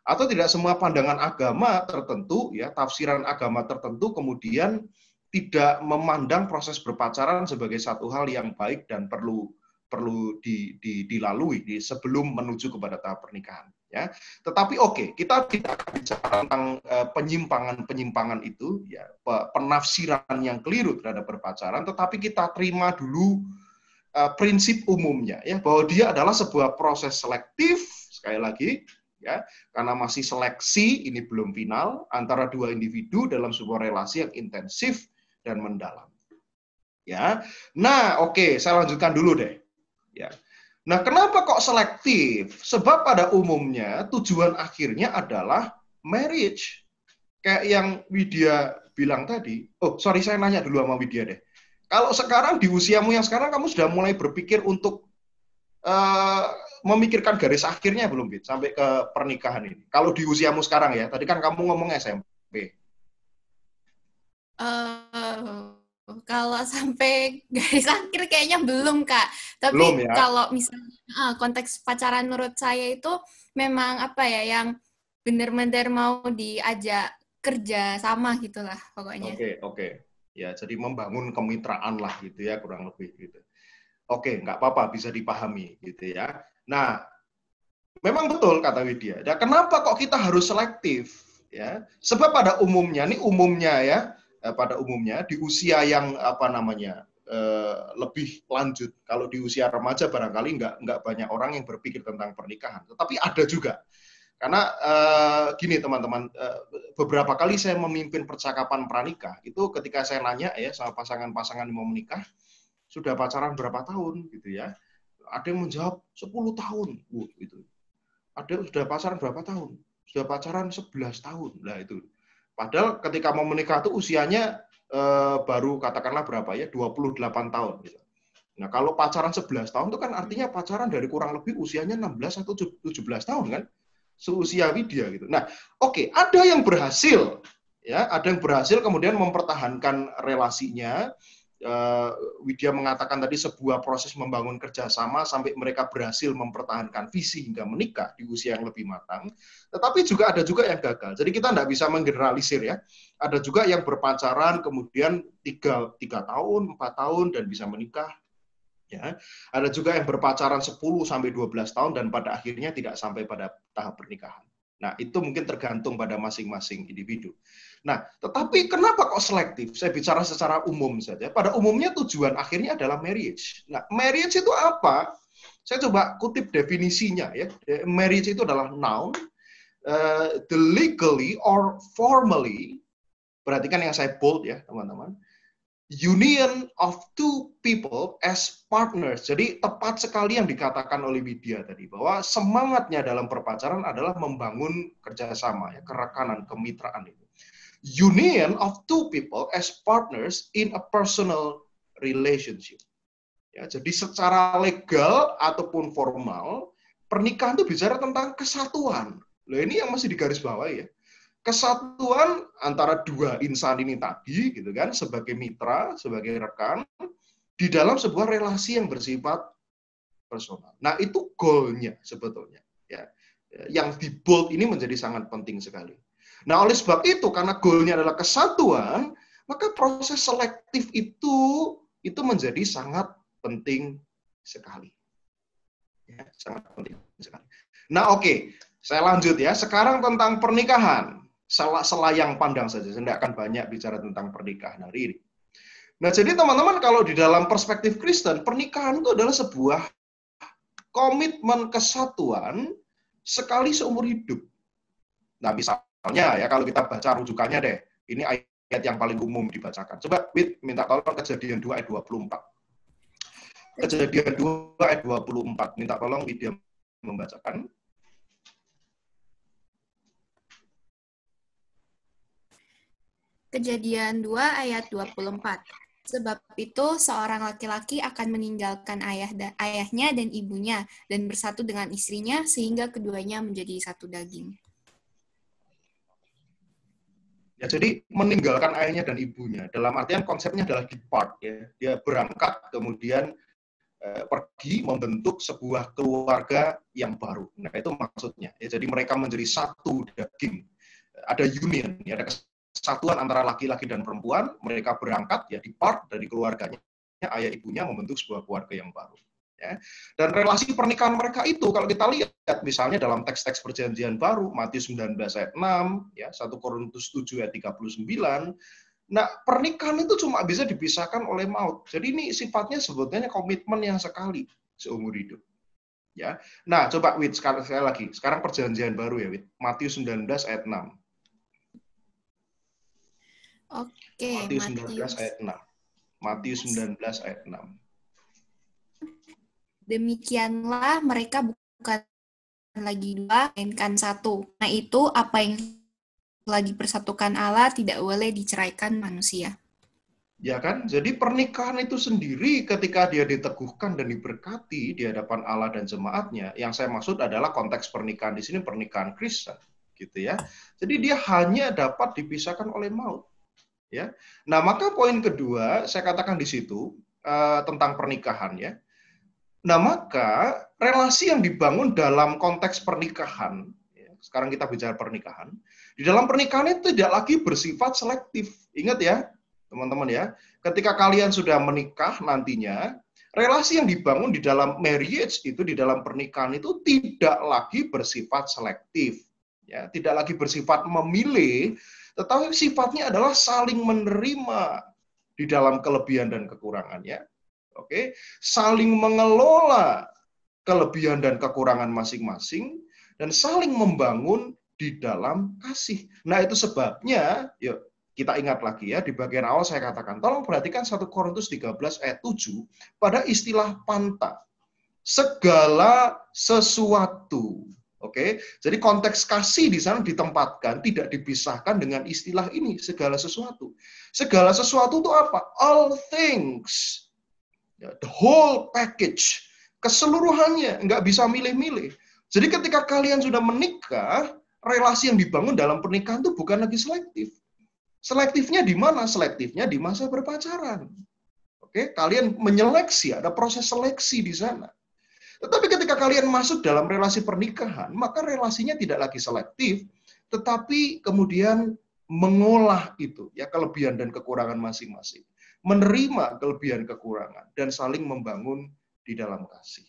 Atau tidak semua pandangan agama tertentu, ya, tafsiran agama tertentu kemudian tidak memandang proses berpacaran sebagai satu hal yang baik dan perlu perlu di, di, dilalui di, sebelum menuju kepada tahap pernikahan ya tetapi oke okay, kita tidak akan bicara tentang eh, penyimpangan penyimpangan itu ya penafsiran yang keliru terhadap berpacaran tetapi kita terima dulu uh, prinsip umumnya ya bahwa dia adalah sebuah proses selektif sekali lagi ya karena masih seleksi ini belum final antara dua individu dalam sebuah relasi yang intensif dan mendalam. Ya. Nah, oke, okay, saya lanjutkan dulu deh. Ya. Nah, kenapa kok selektif? Sebab pada umumnya tujuan akhirnya adalah marriage. Kayak yang Widya bilang tadi. Oh, sorry saya nanya dulu sama Widya deh. Kalau sekarang di usiamu yang sekarang kamu sudah mulai berpikir untuk uh, memikirkan garis akhirnya belum, Bit, sampai ke pernikahan ini. Kalau di usiamu sekarang ya. Tadi kan kamu ngomong SMP. Uh, kalau sampai [LAUGHS] garis akhir kayaknya belum kak. Tapi belum, ya? kalau misalnya uh, konteks pacaran menurut saya itu memang apa ya yang benar-benar mau diajak kerja sama gitulah pokoknya. Oke okay, oke. Okay. Ya jadi membangun kemitraan lah gitu ya kurang lebih gitu. Oke okay, nggak apa-apa bisa dipahami gitu ya. Nah memang betul kata Widya. Ya, kenapa kok kita harus selektif? Ya, sebab pada umumnya, ini umumnya ya, Eh, pada umumnya di usia yang apa namanya eh, lebih lanjut. Kalau di usia remaja barangkali nggak nggak banyak orang yang berpikir tentang pernikahan, tetapi ada juga. Karena eh, gini teman-teman, beberapa kali saya memimpin percakapan pranikah itu ketika saya nanya ya sama pasangan-pasangan yang mau menikah, sudah pacaran berapa tahun gitu ya. Ada yang menjawab 10 tahun. Uh, itu. Ada yang sudah pacaran berapa tahun? Sudah pacaran 11 tahun. Lah itu Padahal ketika mau menikah itu usianya eh, baru katakanlah berapa ya 28 tahun. Gitu. Nah kalau pacaran 11 tahun itu kan artinya pacaran dari kurang lebih usianya 16 atau 17 tahun kan seusia Widya gitu. Nah oke okay, ada yang berhasil ya ada yang berhasil kemudian mempertahankan relasinya Eh, Widya mengatakan tadi sebuah proses membangun kerjasama sampai mereka berhasil mempertahankan visi hingga menikah di usia yang lebih matang. Tetapi juga ada juga yang gagal. Jadi kita tidak bisa menggeneralisir ya. Ada juga yang berpacaran kemudian tiga, tiga tahun, empat tahun dan bisa menikah. Ya, ada juga yang berpacaran 10 sampai 12 tahun dan pada akhirnya tidak sampai pada tahap pernikahan. Nah, itu mungkin tergantung pada masing-masing individu. Nah, tetapi kenapa kok selektif? Saya bicara secara umum saja. Pada umumnya tujuan akhirnya adalah marriage. Nah, marriage itu apa? Saya coba kutip definisinya ya. Marriage itu adalah noun, uh, the legally or formally, perhatikan yang saya bold ya teman-teman, union of two people as partners. Jadi tepat sekali yang dikatakan oleh Widya tadi bahwa semangatnya dalam perpacaran adalah membangun kerjasama, ya, kerekanan, kemitraan itu union of two people as partners in a personal relationship. Ya, jadi secara legal ataupun formal, pernikahan itu bicara tentang kesatuan. Loh ini yang masih digaris bawah ya. Kesatuan antara dua insan ini tadi gitu kan sebagai mitra, sebagai rekan di dalam sebuah relasi yang bersifat personal. Nah, itu goalnya sebetulnya ya. Yang di bold ini menjadi sangat penting sekali. Nah, oleh sebab itu karena goalnya adalah kesatuan, maka proses selektif itu itu menjadi sangat penting sekali. Ya, sangat penting sekali. Nah, oke, okay. saya lanjut ya. Sekarang tentang pernikahan. Salah selayang pandang saja, saya tidak akan banyak bicara tentang pernikahan hari ini. Nah, jadi teman-teman kalau di dalam perspektif Kristen, pernikahan itu adalah sebuah komitmen kesatuan sekali seumur hidup. Nah, bisa Misalnya ya kalau kita baca rujukannya deh, ini ayat yang paling umum dibacakan. Coba Wid minta tolong kejadian 2 ayat 24. Kejadian 2 ayat 24, minta tolong Widya membacakan. Kejadian 2 ayat 24. Sebab itu seorang laki-laki akan meninggalkan ayah da, ayahnya dan ibunya dan bersatu dengan istrinya sehingga keduanya menjadi satu daging. Ya, jadi meninggalkan ayahnya dan ibunya. Dalam artian konsepnya adalah depart ya. Dia berangkat kemudian eh, pergi membentuk sebuah keluarga yang baru. Nah, itu maksudnya. Ya, jadi mereka menjadi satu daging. Ada union, ya, ada kesatuan antara laki-laki dan perempuan. Mereka berangkat ya depart dari keluarganya ayah ibunya membentuk sebuah keluarga yang baru. Ya. Dan relasi pernikahan mereka itu kalau kita lihat misalnya dalam teks-teks perjanjian baru Matius 19 ayat 6 ya 1 Korintus 7 ayat 39 Nah, pernikahan itu cuma bisa dipisahkan oleh maut. Jadi ini sifatnya sebetulnya komitmen yang sekali seumur hidup. Ya. Nah, coba Wit sekarang sekali lagi. Sekarang perjanjian baru ya, Wit. Matius 19 ayat 6. Oke, Matius 19 ayat 6. Matius 19 ayat 6. Demikianlah mereka bukan lagi dua, melainkan satu. Nah itu apa yang lagi persatukan Allah tidak boleh diceraikan manusia. Ya kan? Jadi pernikahan itu sendiri ketika dia diteguhkan dan diberkati di hadapan Allah dan jemaatnya, yang saya maksud adalah konteks pernikahan di sini pernikahan Kristen, gitu ya. Jadi dia hanya dapat dipisahkan oleh maut. Ya. Nah, maka poin kedua saya katakan di situ uh, tentang pernikahan ya. Nah, maka relasi yang dibangun dalam konteks pernikahan, ya, sekarang kita bicara pernikahan, di dalam pernikahan itu tidak lagi bersifat selektif. Ingat ya, teman-teman ya, ketika kalian sudah menikah nantinya, relasi yang dibangun di dalam marriage itu di dalam pernikahan itu tidak lagi bersifat selektif. Ya, tidak lagi bersifat memilih, tetapi sifatnya adalah saling menerima di dalam kelebihan dan kekurangannya oke, okay? saling mengelola kelebihan dan kekurangan masing-masing dan saling membangun di dalam kasih. Nah, itu sebabnya yuk kita ingat lagi ya di bagian awal saya katakan tolong perhatikan 1 Korintus 13 ayat 7 pada istilah panta. Segala sesuatu. Oke. Jadi konteks kasih di sana ditempatkan tidak dipisahkan dengan istilah ini segala sesuatu. Segala sesuatu itu apa? All things Ya, the whole package, keseluruhannya, nggak bisa milih-milih. Jadi ketika kalian sudah menikah, relasi yang dibangun dalam pernikahan itu bukan lagi selektif. Selektifnya di mana? Selektifnya di masa berpacaran. Oke, kalian menyeleksi, ada proses seleksi di sana. Tetapi ketika kalian masuk dalam relasi pernikahan, maka relasinya tidak lagi selektif, tetapi kemudian mengolah itu ya kelebihan dan kekurangan masing-masing menerima kelebihan kekurangan dan saling membangun di dalam kasih.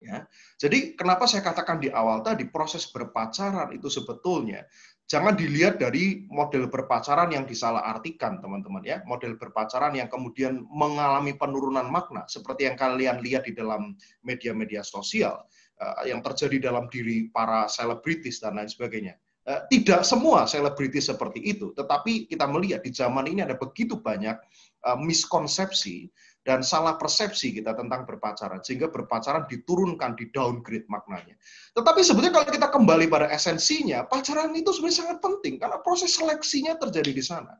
Ya. Jadi kenapa saya katakan di awal tadi proses berpacaran itu sebetulnya jangan dilihat dari model berpacaran yang disalahartikan teman-teman ya, model berpacaran yang kemudian mengalami penurunan makna seperti yang kalian lihat di dalam media-media sosial eh, yang terjadi dalam diri para selebritis dan lain sebagainya eh, tidak semua selebritis seperti itu, tetapi kita melihat di zaman ini ada begitu banyak Eh, miskonsepsi dan salah persepsi kita tentang berpacaran sehingga berpacaran diturunkan di downgrade maknanya. Tetapi sebetulnya kalau kita kembali pada esensinya, pacaran itu sebenarnya sangat penting karena proses seleksinya terjadi di sana.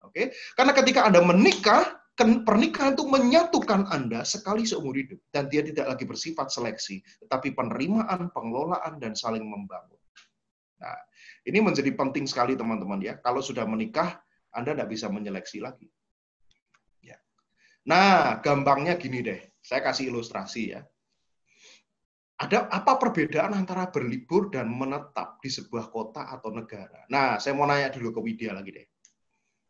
Oke? Karena ketika Anda menikah, pernikahan itu menyatukan Anda sekali seumur hidup dan dia tidak lagi bersifat seleksi, tetapi penerimaan, pengelolaan dan saling membangun. Nah, ini menjadi penting sekali teman-teman ya. Kalau sudah menikah, Anda tidak bisa menyeleksi lagi Nah, gampangnya gini deh. Saya kasih ilustrasi ya. Ada apa perbedaan antara berlibur dan menetap di sebuah kota atau negara? Nah, saya mau nanya dulu ke Widya lagi deh.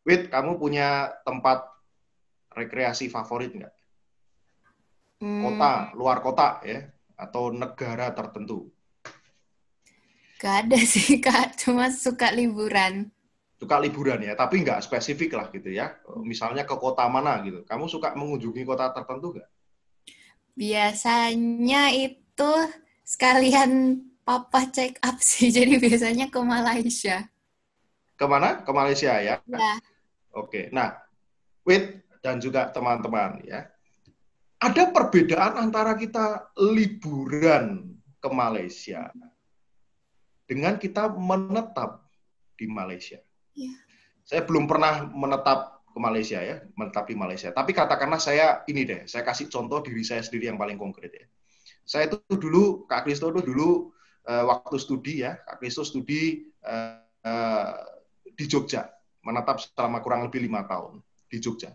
Wid, kamu punya tempat rekreasi favorit nggak? Hmm. Kota, luar kota ya? Atau negara tertentu? Gak ada sih, [LAUGHS] Kak. Cuma suka liburan suka liburan ya, tapi nggak spesifik lah gitu ya. Misalnya ke kota mana gitu. Kamu suka mengunjungi kota tertentu nggak? Biasanya itu sekalian papa check up [LAUGHS] sih, jadi biasanya ke Malaysia. Kemana? Ke Malaysia ya? Ya. Oke, nah, wait dan juga teman-teman ya. Ada perbedaan antara kita liburan ke Malaysia dengan kita menetap di Malaysia Iya. Saya belum pernah menetap ke Malaysia ya, menetap di Malaysia. Tapi katakanlah saya ini deh, saya kasih contoh diri saya sendiri yang paling konkret ya. Saya itu dulu, Kak Kristo itu dulu uh, waktu studi ya, Kak Kristo studi uh, uh, di Jogja, menetap selama kurang lebih lima tahun di Jogja.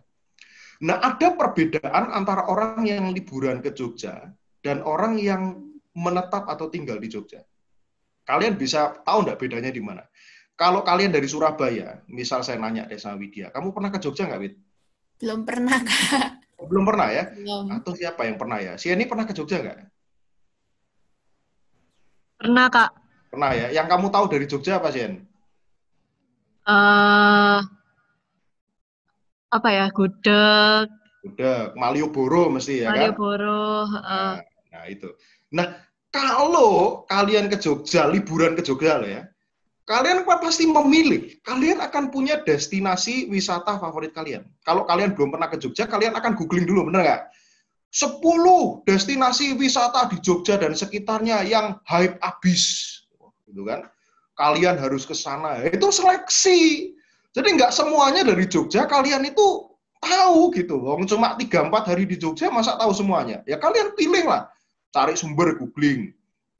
Nah ada perbedaan antara orang yang liburan ke Jogja dan orang yang menetap atau tinggal di Jogja. Kalian bisa tahu nggak bedanya di mana? Kalau kalian dari Surabaya, misal saya nanya Desa Widya, kamu pernah ke Jogja nggak, Wid? Belum pernah, Kak. Oh, belum pernah ya? Belum. Atau siapa yang pernah ya? Si ini pernah ke Jogja nggak? Pernah, Kak. Pernah ya? Yang kamu tahu dari Jogja apa, Sien? Uh, apa ya? Gudeg. Gudeg. Malioboro mesti ya kan? Malioboro, Malioboro. Uh. Nah, nah, itu. Nah, kalau kalian ke Jogja, liburan ke Jogja loh ya, kalian pasti memilih. Kalian akan punya destinasi wisata favorit kalian. Kalau kalian belum pernah ke Jogja, kalian akan googling dulu, bener nggak? 10 destinasi wisata di Jogja dan sekitarnya yang hype abis. Gitu kan? Kalian harus ke sana. Itu seleksi. Jadi nggak semuanya dari Jogja kalian itu tahu gitu. Cuma 3-4 hari di Jogja masa tahu semuanya. Ya kalian pilih lah. Cari sumber googling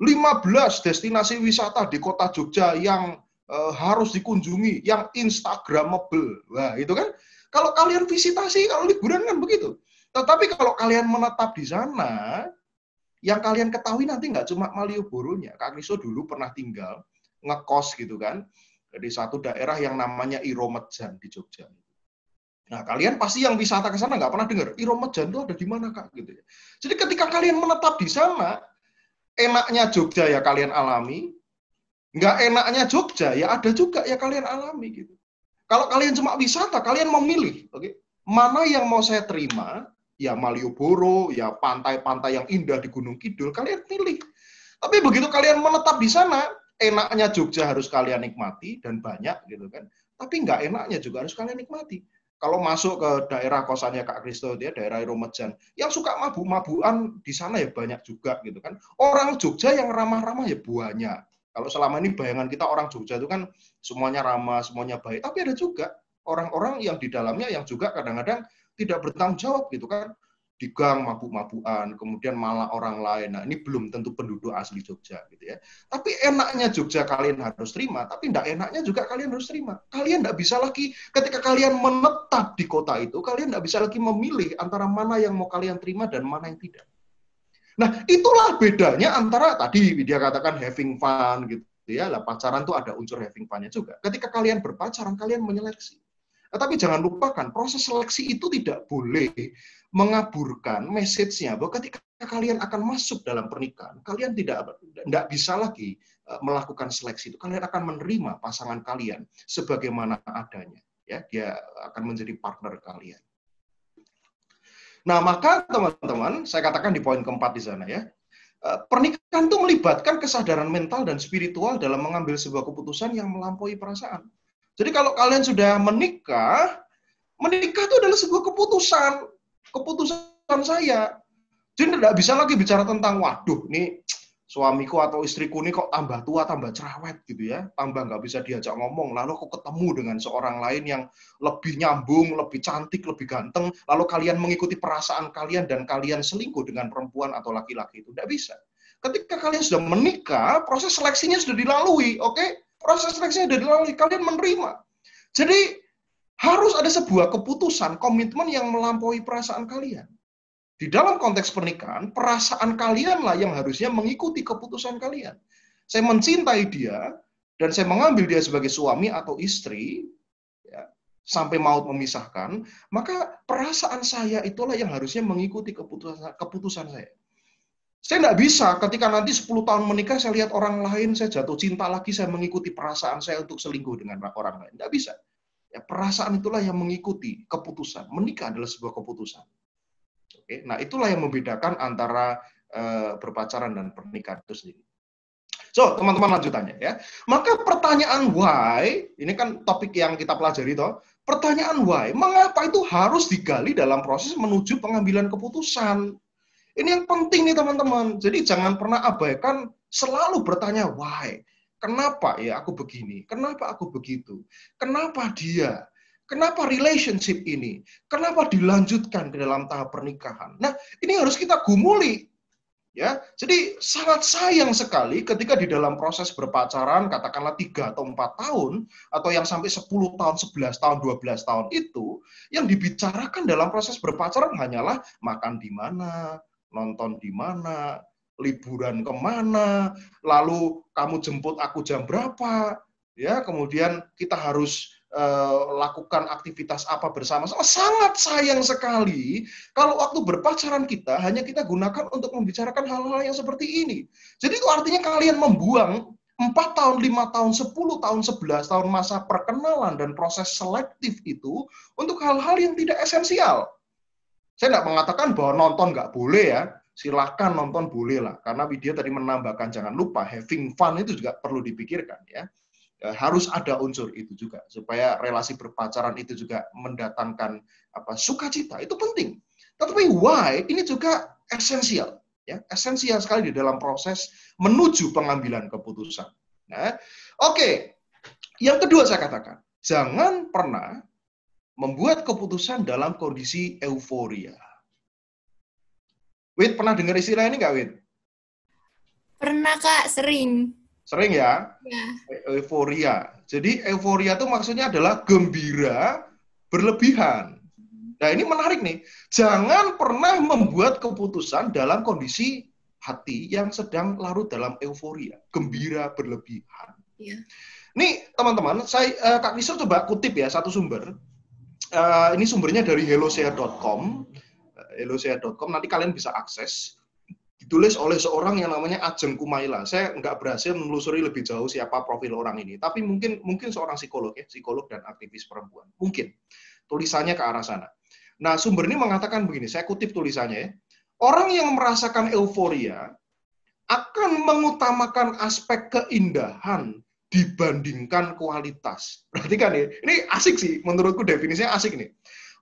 15 destinasi wisata di kota Jogja yang e, harus dikunjungi, yang instagramable. Wah, itu kan. Kalau kalian visitasi, kalau liburan kan begitu. Tetapi kalau kalian menetap di sana, yang kalian ketahui nanti nggak cuma Malioboro-nya. Kak Niso dulu pernah tinggal, ngekos gitu kan, di satu daerah yang namanya Iromejan di Jogja. Nah, kalian pasti yang wisata ke sana nggak pernah dengar, Iromejan itu ada di mana, Kak? Gitu ya. Jadi ketika kalian menetap di sana, enaknya Jogja ya kalian alami, nggak enaknya Jogja ya ada juga ya kalian alami gitu. Kalau kalian cuma wisata, kalian memilih, oke? Okay? Mana yang mau saya terima? Ya Malioboro, ya pantai-pantai yang indah di Gunung Kidul, kalian pilih. Tapi begitu kalian menetap di sana, enaknya Jogja harus kalian nikmati dan banyak gitu kan. Tapi nggak enaknya juga harus kalian nikmati kalau masuk ke daerah kosannya Kak Kristo dia daerah Romejan yang suka mabuk-mabuan di sana ya banyak juga gitu kan orang Jogja yang ramah-ramah ya banyak kalau selama ini bayangan kita orang Jogja itu kan semuanya ramah semuanya baik tapi ada juga orang-orang yang di dalamnya yang juga kadang-kadang tidak bertanggung jawab gitu kan di gang mabuk-mabukan, kemudian malah orang lain. Nah, ini belum tentu penduduk asli Jogja gitu ya. Tapi enaknya Jogja kalian harus terima, tapi tidak enaknya juga kalian harus terima. Kalian tidak bisa lagi ketika kalian menetap di kota itu, kalian tidak bisa lagi memilih antara mana yang mau kalian terima dan mana yang tidak. Nah, itulah bedanya antara tadi dia katakan having fun gitu ya. Lah pacaran tuh ada unsur having fun-nya juga. Ketika kalian berpacaran, kalian menyeleksi. Nah, tapi jangan lupakan proses seleksi itu tidak boleh mengaburkan message-nya bahwa ketika kalian akan masuk dalam pernikahan, kalian tidak tidak bisa lagi e, melakukan seleksi itu. Kalian akan menerima pasangan kalian sebagaimana adanya, ya. Dia akan menjadi partner kalian. Nah, maka teman-teman, saya katakan di poin keempat di sana ya. E, pernikahan itu melibatkan kesadaran mental dan spiritual dalam mengambil sebuah keputusan yang melampaui perasaan. Jadi kalau kalian sudah menikah, menikah itu adalah sebuah keputusan keputusan saya. Jadi tidak bisa lagi bicara tentang waduh nih suamiku atau istriku ini kok tambah tua, tambah cerewet gitu ya, tambah nggak bisa diajak ngomong. Lalu aku ketemu dengan seorang lain yang lebih nyambung, lebih cantik, lebih ganteng. Lalu kalian mengikuti perasaan kalian dan kalian selingkuh dengan perempuan atau laki-laki itu tidak bisa. Ketika kalian sudah menikah, proses seleksinya sudah dilalui, oke? Okay? Proses seleksinya sudah dilalui, kalian menerima. Jadi harus ada sebuah keputusan, komitmen yang melampaui perasaan kalian. Di dalam konteks pernikahan, perasaan kalianlah yang harusnya mengikuti keputusan kalian. Saya mencintai dia, dan saya mengambil dia sebagai suami atau istri, ya, sampai maut memisahkan, maka perasaan saya itulah yang harusnya mengikuti keputusan, keputusan saya. Saya tidak bisa ketika nanti 10 tahun menikah, saya lihat orang lain, saya jatuh cinta lagi, saya mengikuti perasaan saya untuk selingkuh dengan orang lain. Tidak bisa. Ya, perasaan itulah yang mengikuti keputusan. Menikah adalah sebuah keputusan. Oke, nah itulah yang membedakan antara e, berpacaran dan pernikahan itu sendiri. So, teman-teman lanjutannya ya. Maka pertanyaan why, ini kan topik yang kita pelajari toh. Pertanyaan why, mengapa itu harus digali dalam proses menuju pengambilan keputusan? Ini yang penting nih teman-teman. Jadi jangan pernah abaikan selalu bertanya why. Kenapa ya aku begini? Kenapa aku begitu? Kenapa dia? Kenapa relationship ini? Kenapa dilanjutkan ke dalam tahap pernikahan? Nah, ini harus kita gumuli. Ya, jadi sangat sayang sekali ketika di dalam proses berpacaran katakanlah tiga atau empat tahun atau yang sampai 10 tahun, 11 tahun, 12 tahun itu yang dibicarakan dalam proses berpacaran hanyalah makan di mana, nonton di mana, liburan kemana, lalu kamu jemput aku jam berapa, ya kemudian kita harus e, lakukan aktivitas apa bersama-sama sangat sayang sekali kalau waktu berpacaran kita hanya kita gunakan untuk membicarakan hal-hal yang seperti ini jadi itu artinya kalian membuang empat tahun, lima tahun, 10 tahun, 11 tahun masa perkenalan dan proses selektif itu untuk hal-hal yang tidak esensial. Saya tidak mengatakan bahwa nonton nggak boleh ya, silakan nonton boleh lah. Karena video tadi menambahkan jangan lupa having fun itu juga perlu dipikirkan ya. Eh, harus ada unsur itu juga supaya relasi berpacaran itu juga mendatangkan apa sukacita itu penting. Tetapi why ini juga esensial ya esensial sekali di dalam proses menuju pengambilan keputusan. Nah, oke, okay. yang kedua saya katakan jangan pernah membuat keputusan dalam kondisi euforia. Wid, pernah dengar istilah ini nggak Wid? Pernah kak, sering. Sering ya? Ya. Euforia. Jadi euforia itu maksudnya adalah gembira berlebihan. Nah ini menarik nih. Jangan pernah membuat keputusan dalam kondisi hati yang sedang larut dalam euforia, gembira berlebihan. Ya. Nih teman-teman, saya uh, Kak Nisa coba kutip ya satu sumber. Uh, ini sumbernya dari hellosea.com elosia.com nanti kalian bisa akses ditulis oleh seorang yang namanya Ajeng Kumaila. Saya nggak berhasil menelusuri lebih jauh siapa profil orang ini, tapi mungkin mungkin seorang psikolog ya, psikolog dan aktivis perempuan. Mungkin tulisannya ke arah sana. Nah, sumber ini mengatakan begini, saya kutip tulisannya ya. Orang yang merasakan euforia akan mengutamakan aspek keindahan dibandingkan kualitas. Perhatikan ya, ini asik sih menurutku definisinya asik nih.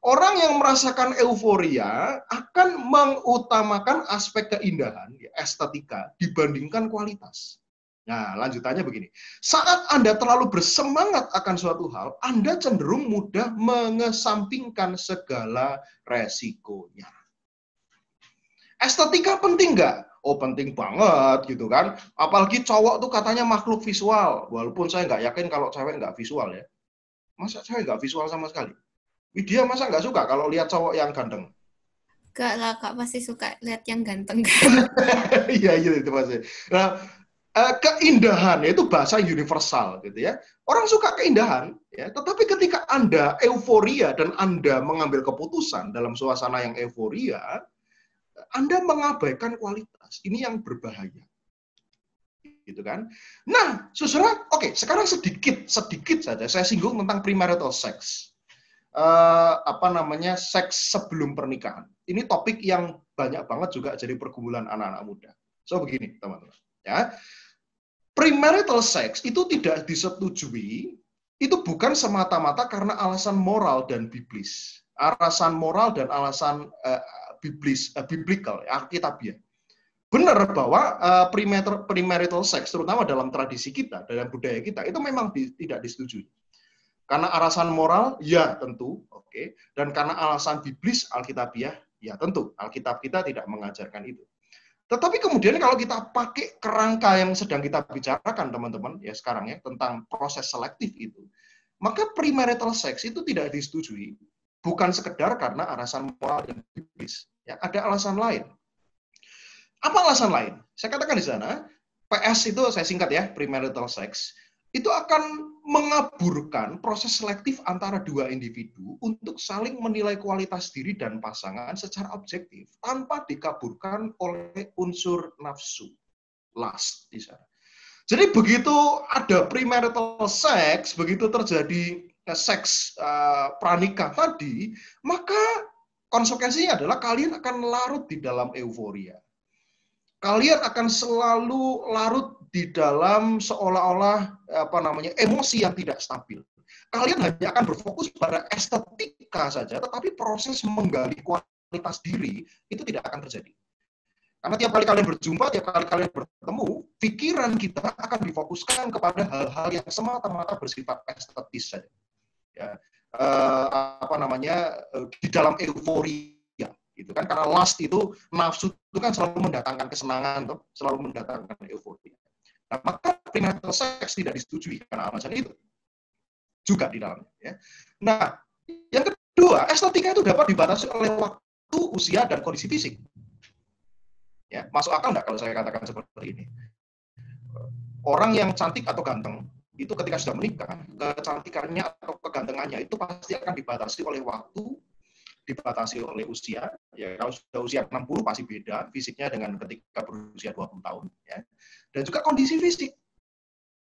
Orang yang merasakan euforia akan mengutamakan aspek keindahan, ya, estetika, dibandingkan kualitas. Nah, lanjutannya begini. Saat Anda terlalu bersemangat akan suatu hal, Anda cenderung mudah mengesampingkan segala resikonya. Estetika penting nggak? Oh penting banget gitu kan. Apalagi cowok tuh katanya makhluk visual. Walaupun saya nggak yakin kalau cewek nggak visual ya. Masa cewek nggak visual sama sekali? dia masa nggak suka kalau lihat cowok yang ganteng? Gak lah, Kak. Pasti suka lihat yang ganteng, kan? [LAUGHS] [LAUGHS] Iya, iya, itu pasti. Nah, eh, keindahan itu bahasa universal gitu ya. Orang suka keindahan ya, tetapi ketika Anda euforia dan Anda mengambil keputusan dalam suasana yang euforia, Anda mengabaikan kualitas. Ini yang berbahaya. Gitu kan? Nah, susurah, oke, okay, sekarang sedikit sedikit saja saya singgung tentang premarital sex uh, apa namanya seks sebelum pernikahan. Ini topik yang banyak banget juga jadi pergumulan anak-anak muda. So begini teman-teman ya. Premarital sex itu tidak disetujui itu bukan semata-mata karena alasan moral dan biblis. Alasan moral dan alasan uh, biblis, uh, biblical, ya, alkitabiah. Benar bahwa uh, premarital, premarital sex, terutama dalam tradisi kita, dalam budaya kita, itu memang di, tidak disetujui. Karena alasan moral, ya tentu, oke. Dan karena alasan biblis alkitabiah, ya tentu. Alkitab kita tidak mengajarkan itu. Tetapi kemudian kalau kita pakai kerangka yang sedang kita bicarakan, teman-teman, ya sekarang ya, tentang proses selektif itu, maka premarital sex itu tidak disetujui. Bukan sekedar karena alasan moral dan biblis. Ya, ada alasan lain. Apa alasan lain? Saya katakan di sana, PS itu saya singkat ya, premarital sex itu akan mengaburkan proses selektif antara dua individu untuk saling menilai kualitas diri dan pasangan secara objektif tanpa dikaburkan oleh unsur nafsu last di sana. Jadi begitu ada premarital sex, begitu terjadi eh, seks uh, pranikah tadi, maka konsekuensinya adalah kalian akan larut di dalam euforia. Kalian akan selalu larut di dalam seolah-olah apa namanya emosi yang tidak stabil. Kalian hanya akan berfokus pada estetika saja, tetapi proses menggali kualitas diri itu tidak akan terjadi. Karena tiap kali kalian berjumpa, tiap kali kalian bertemu, pikiran kita akan difokuskan kepada hal-hal yang semata-mata bersifat estetis saja. Ya, Uh, apa namanya uh, di dalam euforia, gitu kan? Karena last itu nafsu itu kan selalu mendatangkan kesenangan, tuh selalu mendatangkan euforia. Nah, maka premarital seks tidak disetujui karena alasan itu. Juga di dalamnya. Ya. Nah, yang kedua, estetika itu dapat dibatasi oleh waktu, usia, dan kondisi fisik. Ya, masuk akal nggak kalau saya katakan seperti ini? Orang yang cantik atau ganteng, itu ketika sudah menikah, kecantikannya atau kegantengannya itu pasti akan dibatasi oleh waktu, dibatasi oleh usia. Ya, kalau sudah usia 60 pasti beda fisiknya dengan ketika berusia 20 tahun. Ya. Dan juga kondisi fisik.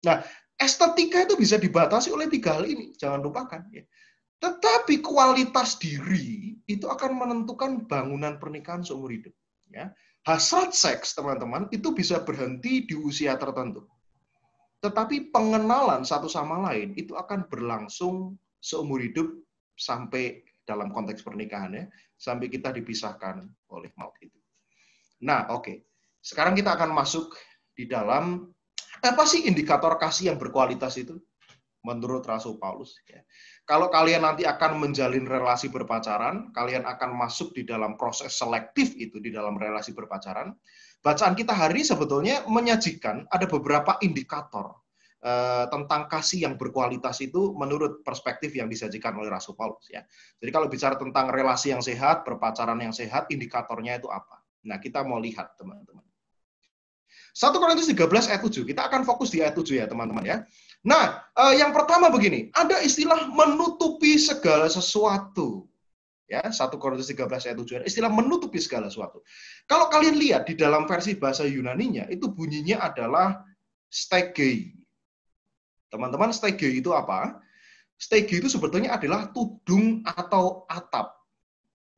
Nah, estetika itu bisa dibatasi oleh tiga hal ini. Jangan lupakan. Ya. Tetapi kualitas diri itu akan menentukan bangunan pernikahan seumur hidup. Ya. Hasrat seks, teman-teman, itu bisa berhenti di usia tertentu. Tetapi pengenalan satu sama lain itu akan berlangsung seumur hidup sampai dalam konteks pernikahannya sampai kita dipisahkan oleh maut itu. Nah, oke. Okay. Sekarang kita akan masuk di dalam apa sih indikator kasih yang berkualitas itu menurut Rasul Paulus. Ya. Kalau kalian nanti akan menjalin relasi berpacaran, kalian akan masuk di dalam proses selektif itu di dalam relasi berpacaran. Bacaan kita hari sebetulnya menyajikan ada beberapa indikator Eh, tentang kasih yang berkualitas itu menurut perspektif yang disajikan oleh Rasul Paulus ya. Jadi kalau bicara tentang relasi yang sehat, perpacaran yang sehat, indikatornya itu apa? Nah, kita mau lihat teman-teman. 1 Korintus 13 ayat 7. Kita akan fokus di ayat 7 ya, teman-teman ya. Nah, eh, yang pertama begini, ada istilah menutupi segala sesuatu. Ya, 1 Korintus 13 ayat 7 istilah menutupi segala sesuatu. Kalau kalian lihat di dalam versi bahasa Yunaninya itu bunyinya adalah stegei Teman-teman, stegio itu apa? Stegio itu sebetulnya adalah tudung atau atap.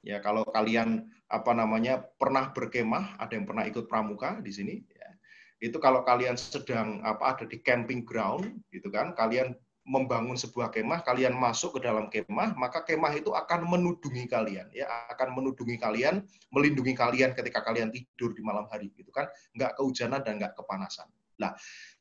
Ya, kalau kalian apa namanya pernah berkemah, ada yang pernah ikut pramuka di sini, ya. Itu kalau kalian sedang apa ada di camping ground gitu kan, kalian membangun sebuah kemah, kalian masuk ke dalam kemah, maka kemah itu akan menudungi kalian, ya akan menudungi kalian, melindungi kalian ketika kalian tidur di malam hari, gitu kan, nggak kehujanan dan nggak kepanasan. Nah,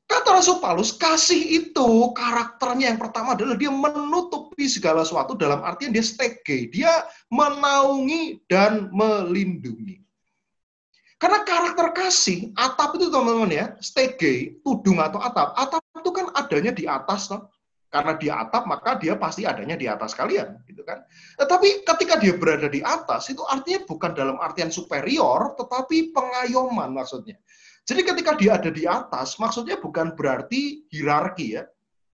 Kata Rasul Paulus, kasih itu karakternya yang pertama adalah dia menutupi segala sesuatu dalam artian dia stege, dia menaungi dan melindungi. Karena karakter kasih, atap itu teman-teman ya, stege, tudung atau atap, atap itu kan adanya di atas, toh. karena di atap maka dia pasti adanya di atas kalian, gitu kan. Tetapi ketika dia berada di atas, itu artinya bukan dalam artian superior, tetapi pengayoman maksudnya. Jadi ketika dia ada di atas, maksudnya bukan berarti hierarki ya.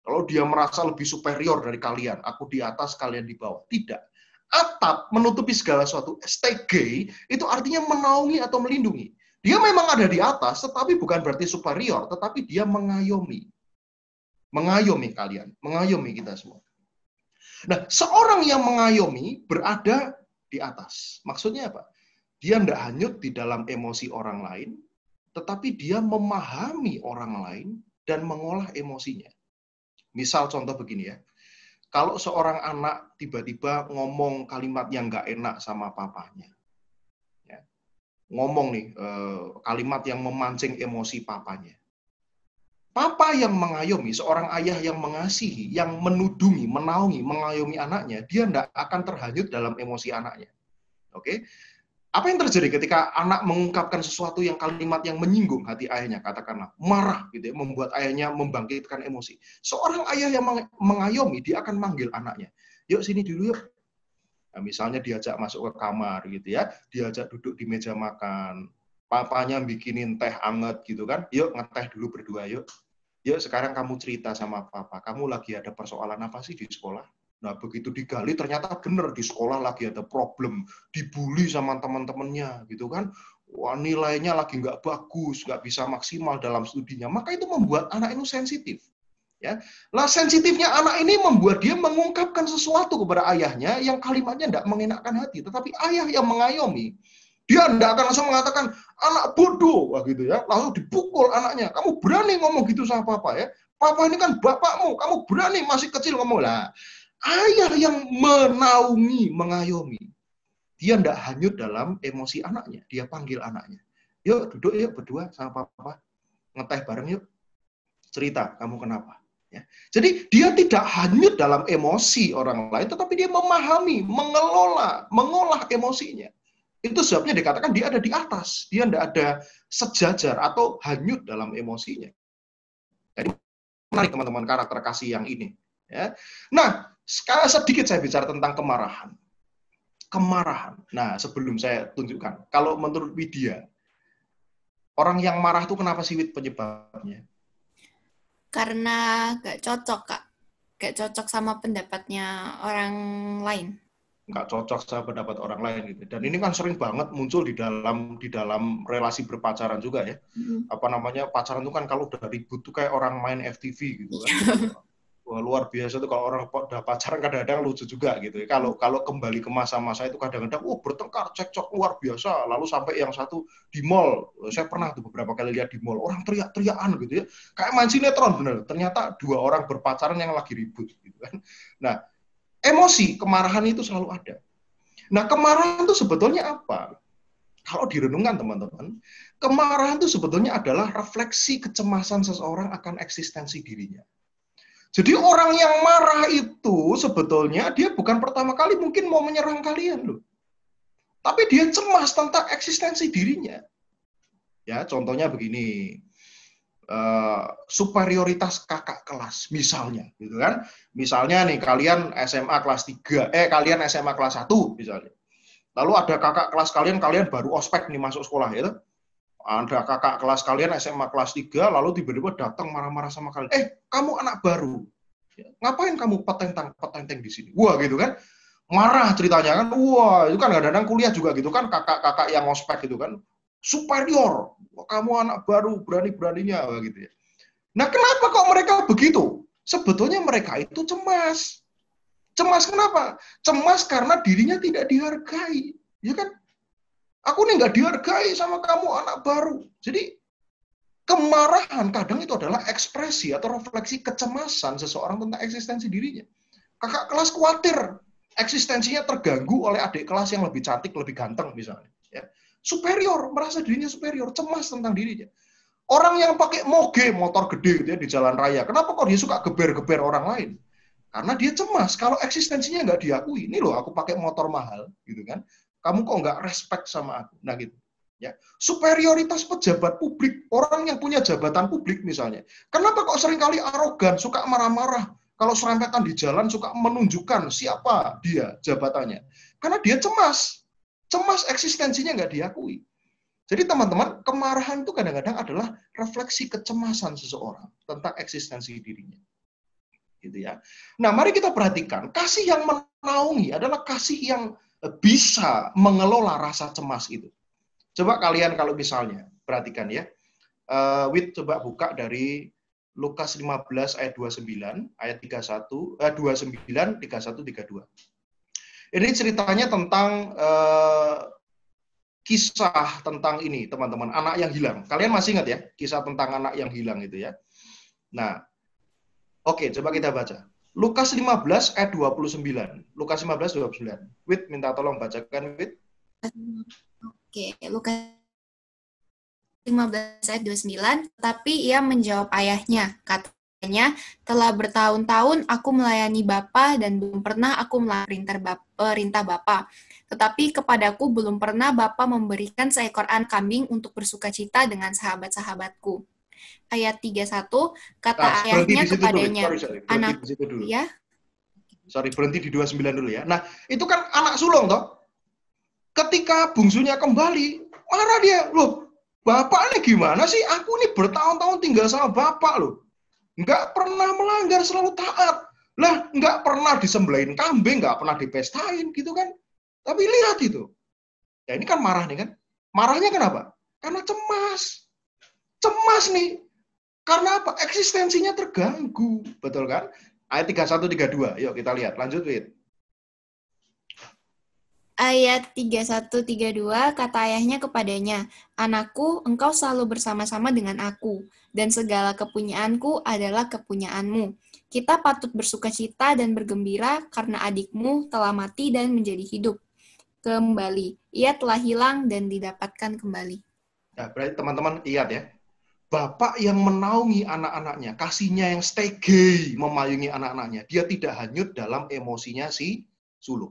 Kalau dia merasa lebih superior dari kalian, aku di atas, kalian di bawah. Tidak. Atap menutupi segala sesuatu. STG itu artinya menaungi atau melindungi. Dia memang ada di atas, tetapi bukan berarti superior, tetapi dia mengayomi. Mengayomi kalian, mengayomi kita semua. Nah, seorang yang mengayomi berada di atas. Maksudnya apa? Dia tidak hanyut di dalam emosi orang lain, tetapi dia memahami orang lain dan mengolah emosinya. Misal contoh begini ya, kalau seorang anak tiba-tiba ngomong kalimat yang nggak enak sama papanya, ya, ngomong nih e, kalimat yang memancing emosi papanya. Papa yang mengayomi, seorang ayah yang mengasihi, yang menudungi, menaungi, mengayomi anaknya, dia tidak akan terhanyut dalam emosi anaknya. Oke, okay? Apa yang terjadi ketika anak mengungkapkan sesuatu yang kalimat yang menyinggung hati ayahnya, katakanlah marah gitu ya, membuat ayahnya membangkitkan emosi. Seorang ayah yang mengayomi dia akan manggil anaknya. Yuk sini dulu yuk. Nah, misalnya diajak masuk ke kamar gitu ya, diajak duduk di meja makan. Papanya bikinin teh anget gitu kan. Yuk ngeteh dulu berdua yuk. Yuk sekarang kamu cerita sama papa, kamu lagi ada persoalan apa sih di sekolah? Nah, begitu digali ternyata benar di sekolah lagi ada problem, dibully sama teman-temannya gitu kan. Wah, nilainya lagi nggak bagus, nggak bisa maksimal dalam studinya. Maka itu membuat anak itu sensitif. Ya. Lah sensitifnya anak ini membuat dia mengungkapkan sesuatu kepada ayahnya yang kalimatnya tidak mengenakkan hati, tetapi ayah yang mengayomi. Dia tidak akan langsung mengatakan anak bodoh Wah, gitu ya, lalu dipukul anaknya. Kamu berani ngomong gitu sama papa ya? Papa ini kan bapakmu, kamu berani masih kecil ngomong lah ayah yang menaungi, mengayomi. Dia tidak hanyut dalam emosi anaknya. Dia panggil anaknya. Yuk duduk yuk berdua sama papa. Ngeteh bareng yuk. Cerita kamu kenapa. Ya. Jadi dia tidak hanyut dalam emosi orang lain, tetapi dia memahami, mengelola, mengolah emosinya. Itu sebabnya dikatakan dia ada di atas. Dia tidak ada sejajar atau hanyut dalam emosinya. Jadi menarik teman-teman karakter kasih yang ini. Ya. Nah, sekarang sedikit saya bicara tentang kemarahan. Kemarahan. Nah, sebelum saya tunjukkan, kalau menurut Widya, orang yang marah itu kenapa sih Wid penyebabnya? Karena gak cocok, Kak. Gak cocok sama pendapatnya orang lain Gak cocok sama pendapat orang lain gitu. Dan ini kan sering banget muncul di dalam di dalam relasi berpacaran juga ya. Mm. Apa namanya pacaran itu kan kalau udah ribut tuh kayak orang main FTV gitu kan. [LAUGHS] Wah, luar biasa tuh kalau orang udah pacaran kadang-kadang lucu juga gitu. Ya. Kalau kalau kembali ke masa-masa itu kadang-kadang oh bertengkar, cekcok luar biasa. Lalu sampai yang satu di mall, saya pernah tuh beberapa kali lihat di mall orang teriak-teriakan gitu ya. Kayak main sinetron bener. Ternyata dua orang berpacaran yang lagi ribut gitu kan. Nah, emosi kemarahan itu selalu ada. Nah, kemarahan itu sebetulnya apa? Kalau direnungkan teman-teman, kemarahan itu sebetulnya adalah refleksi kecemasan seseorang akan eksistensi dirinya jadi orang yang marah itu sebetulnya dia bukan pertama kali mungkin mau menyerang kalian loh. Tapi dia cemas tentang eksistensi dirinya. Ya, contohnya begini. Uh, superioritas kakak kelas misalnya, gitu kan? Misalnya nih kalian SMA kelas 3, eh kalian SMA kelas 1 misalnya. Lalu ada kakak kelas kalian, kalian baru ospek nih masuk sekolah ya. Gitu anda kakak kelas kalian SMA kelas 3, lalu tiba-tiba datang marah-marah sama kalian. Eh, kamu anak baru. Ya. Ngapain kamu petenteng petenteng di sini? Wah, gitu kan. Marah ceritanya kan. Wah, itu kan kadang-kadang kuliah juga gitu kan. Kakak-kakak yang ngospek gitu kan. Superior. Wah, kamu anak baru, berani-beraninya. gitu ya. Nah, kenapa kok mereka begitu? Sebetulnya mereka itu cemas. Cemas kenapa? Cemas karena dirinya tidak dihargai. Ya kan? Aku ini nggak dihargai sama kamu anak baru. Jadi kemarahan kadang itu adalah ekspresi atau refleksi kecemasan seseorang tentang eksistensi dirinya. Kakak kelas khawatir eksistensinya terganggu oleh adik kelas yang lebih cantik, lebih ganteng misalnya. Ya. Superior, merasa dirinya superior, cemas tentang dirinya. Orang yang pakai moge, motor gede gitu ya, di jalan raya, kenapa kok dia suka geber-geber orang lain? Karena dia cemas kalau eksistensinya nggak diakui. Ini loh, aku pakai motor mahal, gitu kan. Kamu kok nggak respect sama aku? Nah gitu. Ya. Superioritas pejabat publik, orang yang punya jabatan publik misalnya. Kenapa kok seringkali arogan, suka marah-marah, kalau serempetan di jalan suka menunjukkan siapa dia jabatannya. Karena dia cemas. Cemas eksistensinya nggak diakui. Jadi teman-teman, kemarahan itu kadang-kadang adalah refleksi kecemasan seseorang tentang eksistensi dirinya. Gitu ya. Nah, mari kita perhatikan, kasih yang menaungi adalah kasih yang bisa mengelola rasa cemas itu. Coba kalian kalau misalnya perhatikan ya. Uh, Wit coba buka dari Lukas 15 ayat 29, ayat 31, uh, 29, 31, 32. Ini ceritanya tentang uh, kisah tentang ini, teman-teman, anak yang hilang. Kalian masih ingat ya, kisah tentang anak yang hilang itu ya. Nah, oke, okay, coba kita baca. Lukas 15 ayat 29. Lukas 15 29. Wit minta tolong bacakan Wit. Oke, Lukas 15 ayat 29, tapi ia menjawab ayahnya, katanya, telah bertahun-tahun aku melayani Bapa dan belum pernah aku melayani perintah Bapa. Tetapi kepadaku belum pernah Bapa memberikan seekor anak kambing untuk bersuka cita dengan sahabat-sahabatku ayat 31 kata nah, ayahnya kepadanya dulu. Sorry, sorry. anak dulu. ya sorry berhenti di 29 dulu ya nah itu kan anak sulung toh ketika bungsunya kembali marah dia loh bapak ini gimana sih aku ini bertahun-tahun tinggal sama bapak loh nggak pernah melanggar selalu taat lah nggak pernah disembelain kambing nggak pernah dipestain gitu kan tapi lihat itu ya ini kan marah nih kan marahnya kenapa karena cemas cemas nih. Karena apa? Eksistensinya terganggu, betul kan? Ayat 31 32. Yuk kita lihat. Lanjut, Wit. Ayat 31 32 kata ayahnya kepadanya, "Anakku, engkau selalu bersama-sama dengan aku dan segala kepunyaanku adalah kepunyaanmu." kita patut bersuka cita dan bergembira karena adikmu telah mati dan menjadi hidup kembali. Ia telah hilang dan didapatkan kembali. Ya, berarti teman-teman lihat ya bapak yang menaungi anak-anaknya, kasihnya yang stay gay memayungi anak-anaknya. Dia tidak hanyut dalam emosinya si sulung.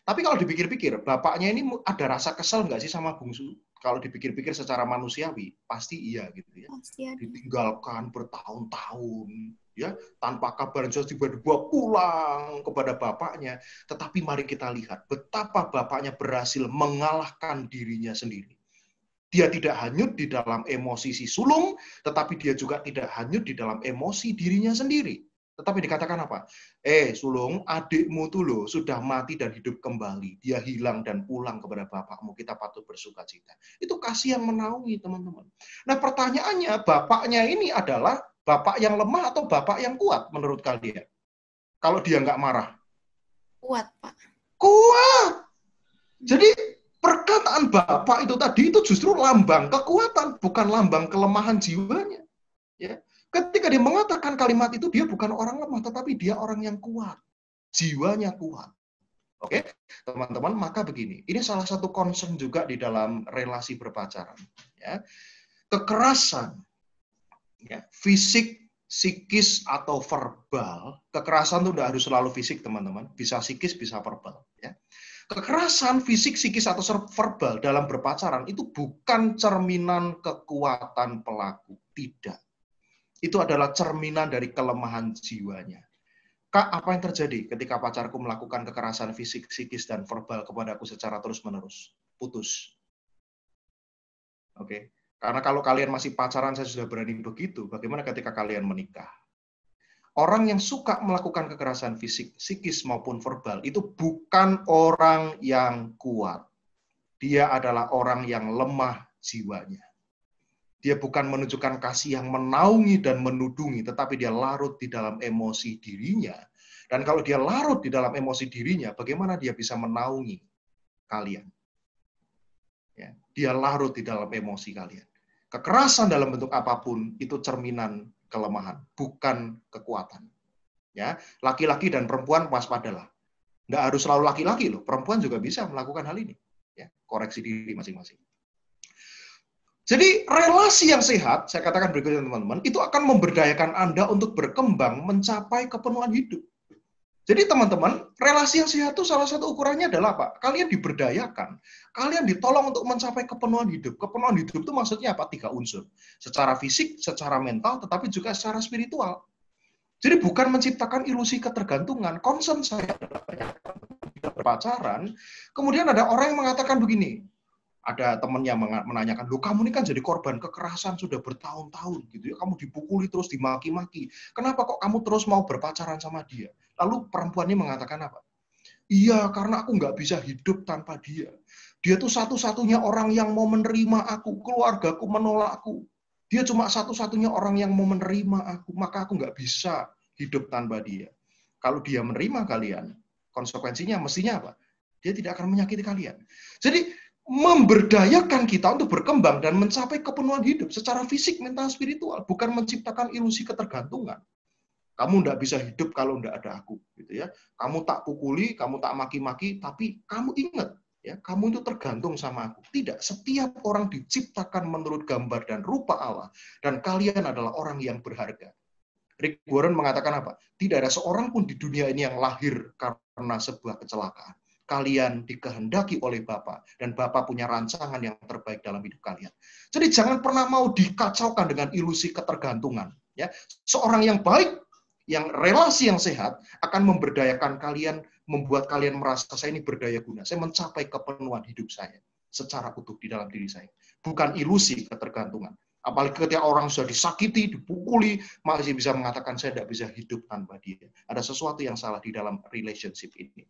Tapi kalau dipikir-pikir, bapaknya ini ada rasa kesal nggak sih sama bungsu? Kalau dipikir-pikir secara manusiawi, pasti iya gitu ya. Pasti ada. Ditinggalkan bertahun-tahun, ya tanpa kabar jelas tiba-tiba pulang kepada bapaknya. Tetapi mari kita lihat betapa bapaknya berhasil mengalahkan dirinya sendiri dia tidak hanyut di dalam emosi si sulung, tetapi dia juga tidak hanyut di dalam emosi dirinya sendiri. Tetapi dikatakan apa? Eh, sulung, adikmu tuh loh, sudah mati dan hidup kembali. Dia hilang dan pulang kepada bapakmu. Kita patut bersuka cita. Itu kasih yang menaungi, teman-teman. Nah, pertanyaannya, bapaknya ini adalah bapak yang lemah atau bapak yang kuat menurut kalian? Kalau dia nggak marah. Kuat, Pak. Kuat! Jadi, perkataan Bapak itu tadi itu justru lambang kekuatan, bukan lambang kelemahan jiwanya. Ya. Ketika dia mengatakan kalimat itu, dia bukan orang lemah, tetapi dia orang yang kuat. Jiwanya kuat. Oke, teman-teman, maka begini. Ini salah satu concern juga di dalam relasi berpacaran. Ya. Kekerasan, ya, fisik, psikis, atau verbal. Kekerasan itu tidak harus selalu fisik, teman-teman. Bisa psikis, bisa verbal kekerasan fisik, psikis, atau verbal dalam berpacaran itu bukan cerminan kekuatan pelaku. Tidak. Itu adalah cerminan dari kelemahan jiwanya. Kak, apa yang terjadi ketika pacarku melakukan kekerasan fisik, psikis, dan verbal kepada aku secara terus-menerus? Putus. Oke. Okay? Karena kalau kalian masih pacaran, saya sudah berani begitu. Bagaimana ketika kalian menikah? orang yang suka melakukan kekerasan fisik, psikis maupun verbal itu bukan orang yang kuat. Dia adalah orang yang lemah jiwanya. Dia bukan menunjukkan kasih yang menaungi dan menudungi, tetapi dia larut di dalam emosi dirinya. Dan kalau dia larut di dalam emosi dirinya, bagaimana dia bisa menaungi kalian? Ya, dia larut di dalam emosi kalian. Kekerasan dalam bentuk apapun itu cerminan kelemahan, bukan kekuatan. Ya, laki-laki dan perempuan waspadalah. tidak harus selalu laki-laki loh, perempuan juga bisa melakukan hal ini. Ya, koreksi diri masing-masing. Jadi relasi yang sehat, saya katakan berikutnya teman-teman, itu akan memberdayakan Anda untuk berkembang mencapai kepenuhan hidup. Jadi teman-teman, relasi yang sehat itu salah satu ukurannya adalah apa? Kalian diberdayakan. Kalian ditolong untuk mencapai kepenuhan hidup. Kepenuhan hidup itu maksudnya apa? Tiga unsur. Secara fisik, secara mental, tetapi juga secara spiritual. Jadi bukan menciptakan ilusi ketergantungan. Concern saya adalah pacaran, kemudian ada orang yang mengatakan begini, ada temannya menanyakan, lo kamu ini kan jadi korban kekerasan sudah bertahun-tahun gitu ya, kamu dipukuli terus dimaki-maki, kenapa kok kamu terus mau berpacaran sama dia? Lalu perempuan ini mengatakan apa? Iya, karena aku nggak bisa hidup tanpa dia. Dia tuh satu-satunya orang yang mau menerima aku. Keluargaku menolak aku. Dia cuma satu-satunya orang yang mau menerima aku. Maka aku nggak bisa hidup tanpa dia. Kalau dia menerima kalian, konsekuensinya mestinya apa? Dia tidak akan menyakiti kalian. Jadi memberdayakan kita untuk berkembang dan mencapai kepenuhan hidup secara fisik, mental, spiritual. Bukan menciptakan ilusi ketergantungan. Kamu tidak bisa hidup kalau tidak ada aku, gitu ya. Kamu tak pukuli, kamu tak maki-maki, tapi kamu ingat, ya, kamu itu tergantung sama aku. Tidak, setiap orang diciptakan menurut gambar dan rupa Allah, dan kalian adalah orang yang berharga. Rick Warren mengatakan apa? Tidak ada seorang pun di dunia ini yang lahir karena sebuah kecelakaan. Kalian dikehendaki oleh Bapak, dan Bapak punya rancangan yang terbaik dalam hidup kalian. Jadi jangan pernah mau dikacaukan dengan ilusi ketergantungan. Ya, seorang yang baik yang relasi yang sehat akan memberdayakan kalian, membuat kalian merasa saya ini berdaya guna. Saya mencapai kepenuhan hidup saya secara utuh di dalam diri saya. Bukan ilusi ketergantungan. Apalagi ketika orang sudah disakiti, dipukuli, masih bisa mengatakan saya tidak bisa hidup tanpa dia. Ada sesuatu yang salah di dalam relationship ini.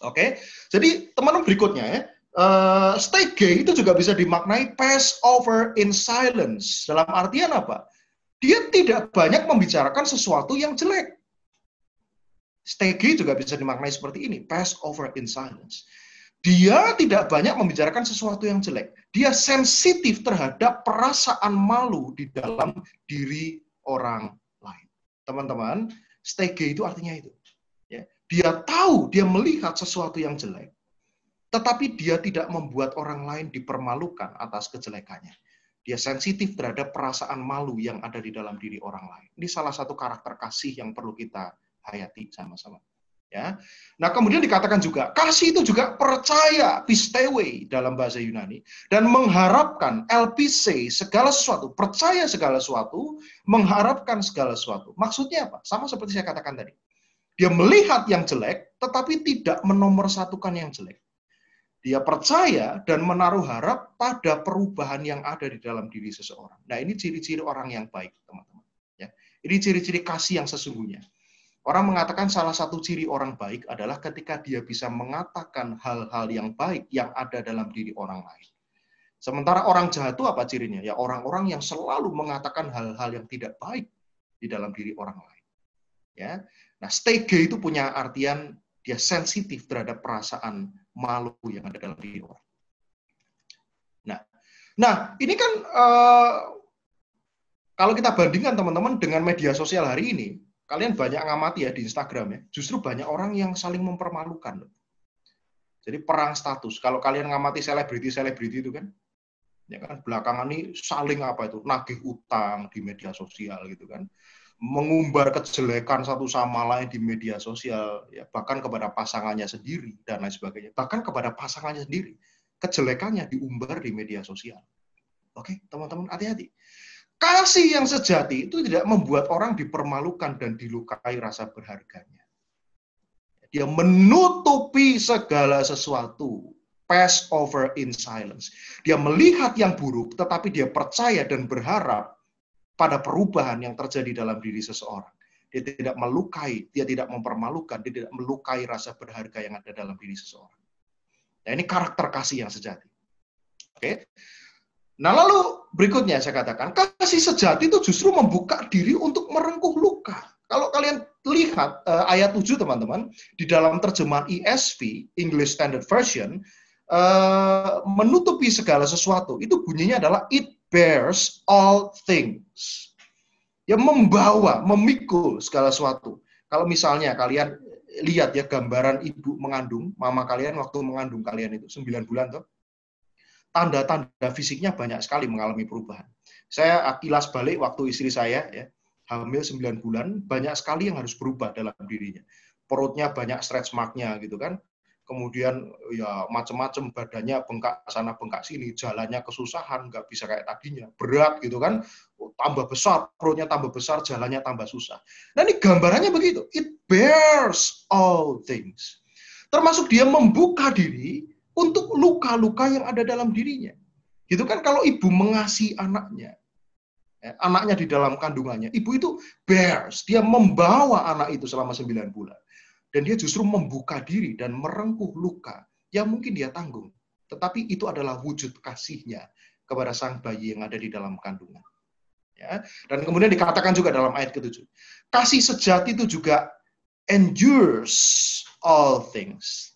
Oke, okay? jadi teman-teman berikutnya ya, uh, stay gay itu juga bisa dimaknai pass over in silence. Dalam artian apa? dia tidak banyak membicarakan sesuatu yang jelek. Stegi juga bisa dimaknai seperti ini, pass over in silence. Dia tidak banyak membicarakan sesuatu yang jelek. Dia sensitif terhadap perasaan malu di dalam diri orang lain. Teman-teman, stege itu artinya itu. Ya, dia tahu, dia melihat sesuatu yang jelek, tetapi dia tidak membuat orang lain dipermalukan atas kejelekannya. Dia sensitif terhadap perasaan malu yang ada di dalam diri orang lain. Ini salah satu karakter kasih yang perlu kita hayati sama-sama. Ya. Nah, kemudian dikatakan juga kasih itu juga percaya pistewe dalam bahasa Yunani dan mengharapkan LPC segala sesuatu, percaya segala sesuatu, mengharapkan segala sesuatu. Maksudnya apa? Sama seperti saya katakan tadi. Dia melihat yang jelek tetapi tidak menomorsatukan yang jelek dia percaya dan menaruh harap pada perubahan yang ada di dalam diri seseorang. Nah, ini ciri-ciri orang yang baik, teman-teman. Ya. Ini ciri-ciri kasih yang sesungguhnya. Orang mengatakan salah satu ciri orang baik adalah ketika dia bisa mengatakan hal-hal yang baik yang ada dalam diri orang lain. Sementara orang jahat itu apa cirinya? Ya orang-orang yang selalu mengatakan hal-hal yang tidak baik di dalam diri orang lain. Ya. Nah, stay itu punya artian dia sensitif terhadap perasaan malu yang ada dalam diri orang. Nah, nah ini kan uh, kalau kita bandingkan teman-teman dengan media sosial hari ini, kalian banyak ngamati ya di Instagram ya, justru banyak orang yang saling mempermalukan. Jadi perang status. Kalau kalian ngamati selebriti-selebriti itu kan, ya kan belakangan ini saling apa itu nagih utang di media sosial gitu kan mengumbar kejelekan satu sama lain di media sosial, ya, bahkan kepada pasangannya sendiri dan lain sebagainya, bahkan kepada pasangannya sendiri, kejelekannya diumbar di media sosial. Oke, teman-teman hati-hati. Kasih yang sejati itu tidak membuat orang dipermalukan dan dilukai rasa berharganya. Dia menutupi segala sesuatu pass over in silence. Dia melihat yang buruk, tetapi dia percaya dan berharap pada perubahan yang terjadi dalam diri seseorang. Dia tidak melukai, dia tidak mempermalukan, dia tidak melukai rasa berharga yang ada dalam diri seseorang. Nah, ini karakter kasih yang sejati. Oke. Nah, lalu berikutnya saya katakan, kasih sejati itu justru membuka diri untuk merengkuh luka. Kalau kalian lihat uh, ayat 7 teman-teman, di dalam terjemahan ESV, English Standard Version, uh, menutupi segala sesuatu, itu bunyinya adalah it bears all things. Ya membawa, memikul segala sesuatu. Kalau misalnya kalian lihat ya gambaran ibu mengandung, mama kalian waktu mengandung kalian itu 9 bulan tuh. Tanda-tanda fisiknya banyak sekali mengalami perubahan. Saya akilas balik waktu istri saya ya, hamil 9 bulan, banyak sekali yang harus berubah dalam dirinya. Perutnya banyak stretch marknya gitu kan kemudian ya macam-macam badannya bengkak sana bengkak sini, jalannya kesusahan, nggak bisa kayak tadinya, berat gitu kan, tambah besar, perutnya tambah besar, jalannya tambah susah. Nah ini gambarannya begitu, it bears all things. Termasuk dia membuka diri untuk luka-luka yang ada dalam dirinya. Gitu kan kalau ibu mengasihi anaknya, eh, anaknya di dalam kandungannya, ibu itu bears, dia membawa anak itu selama sembilan bulan. Dan dia justru membuka diri dan merengkuh luka yang mungkin dia tanggung. Tetapi itu adalah wujud kasihnya kepada sang bayi yang ada di dalam kandungan. Ya. Dan kemudian dikatakan juga dalam ayat ke-7. Kasih sejati itu juga endures all things.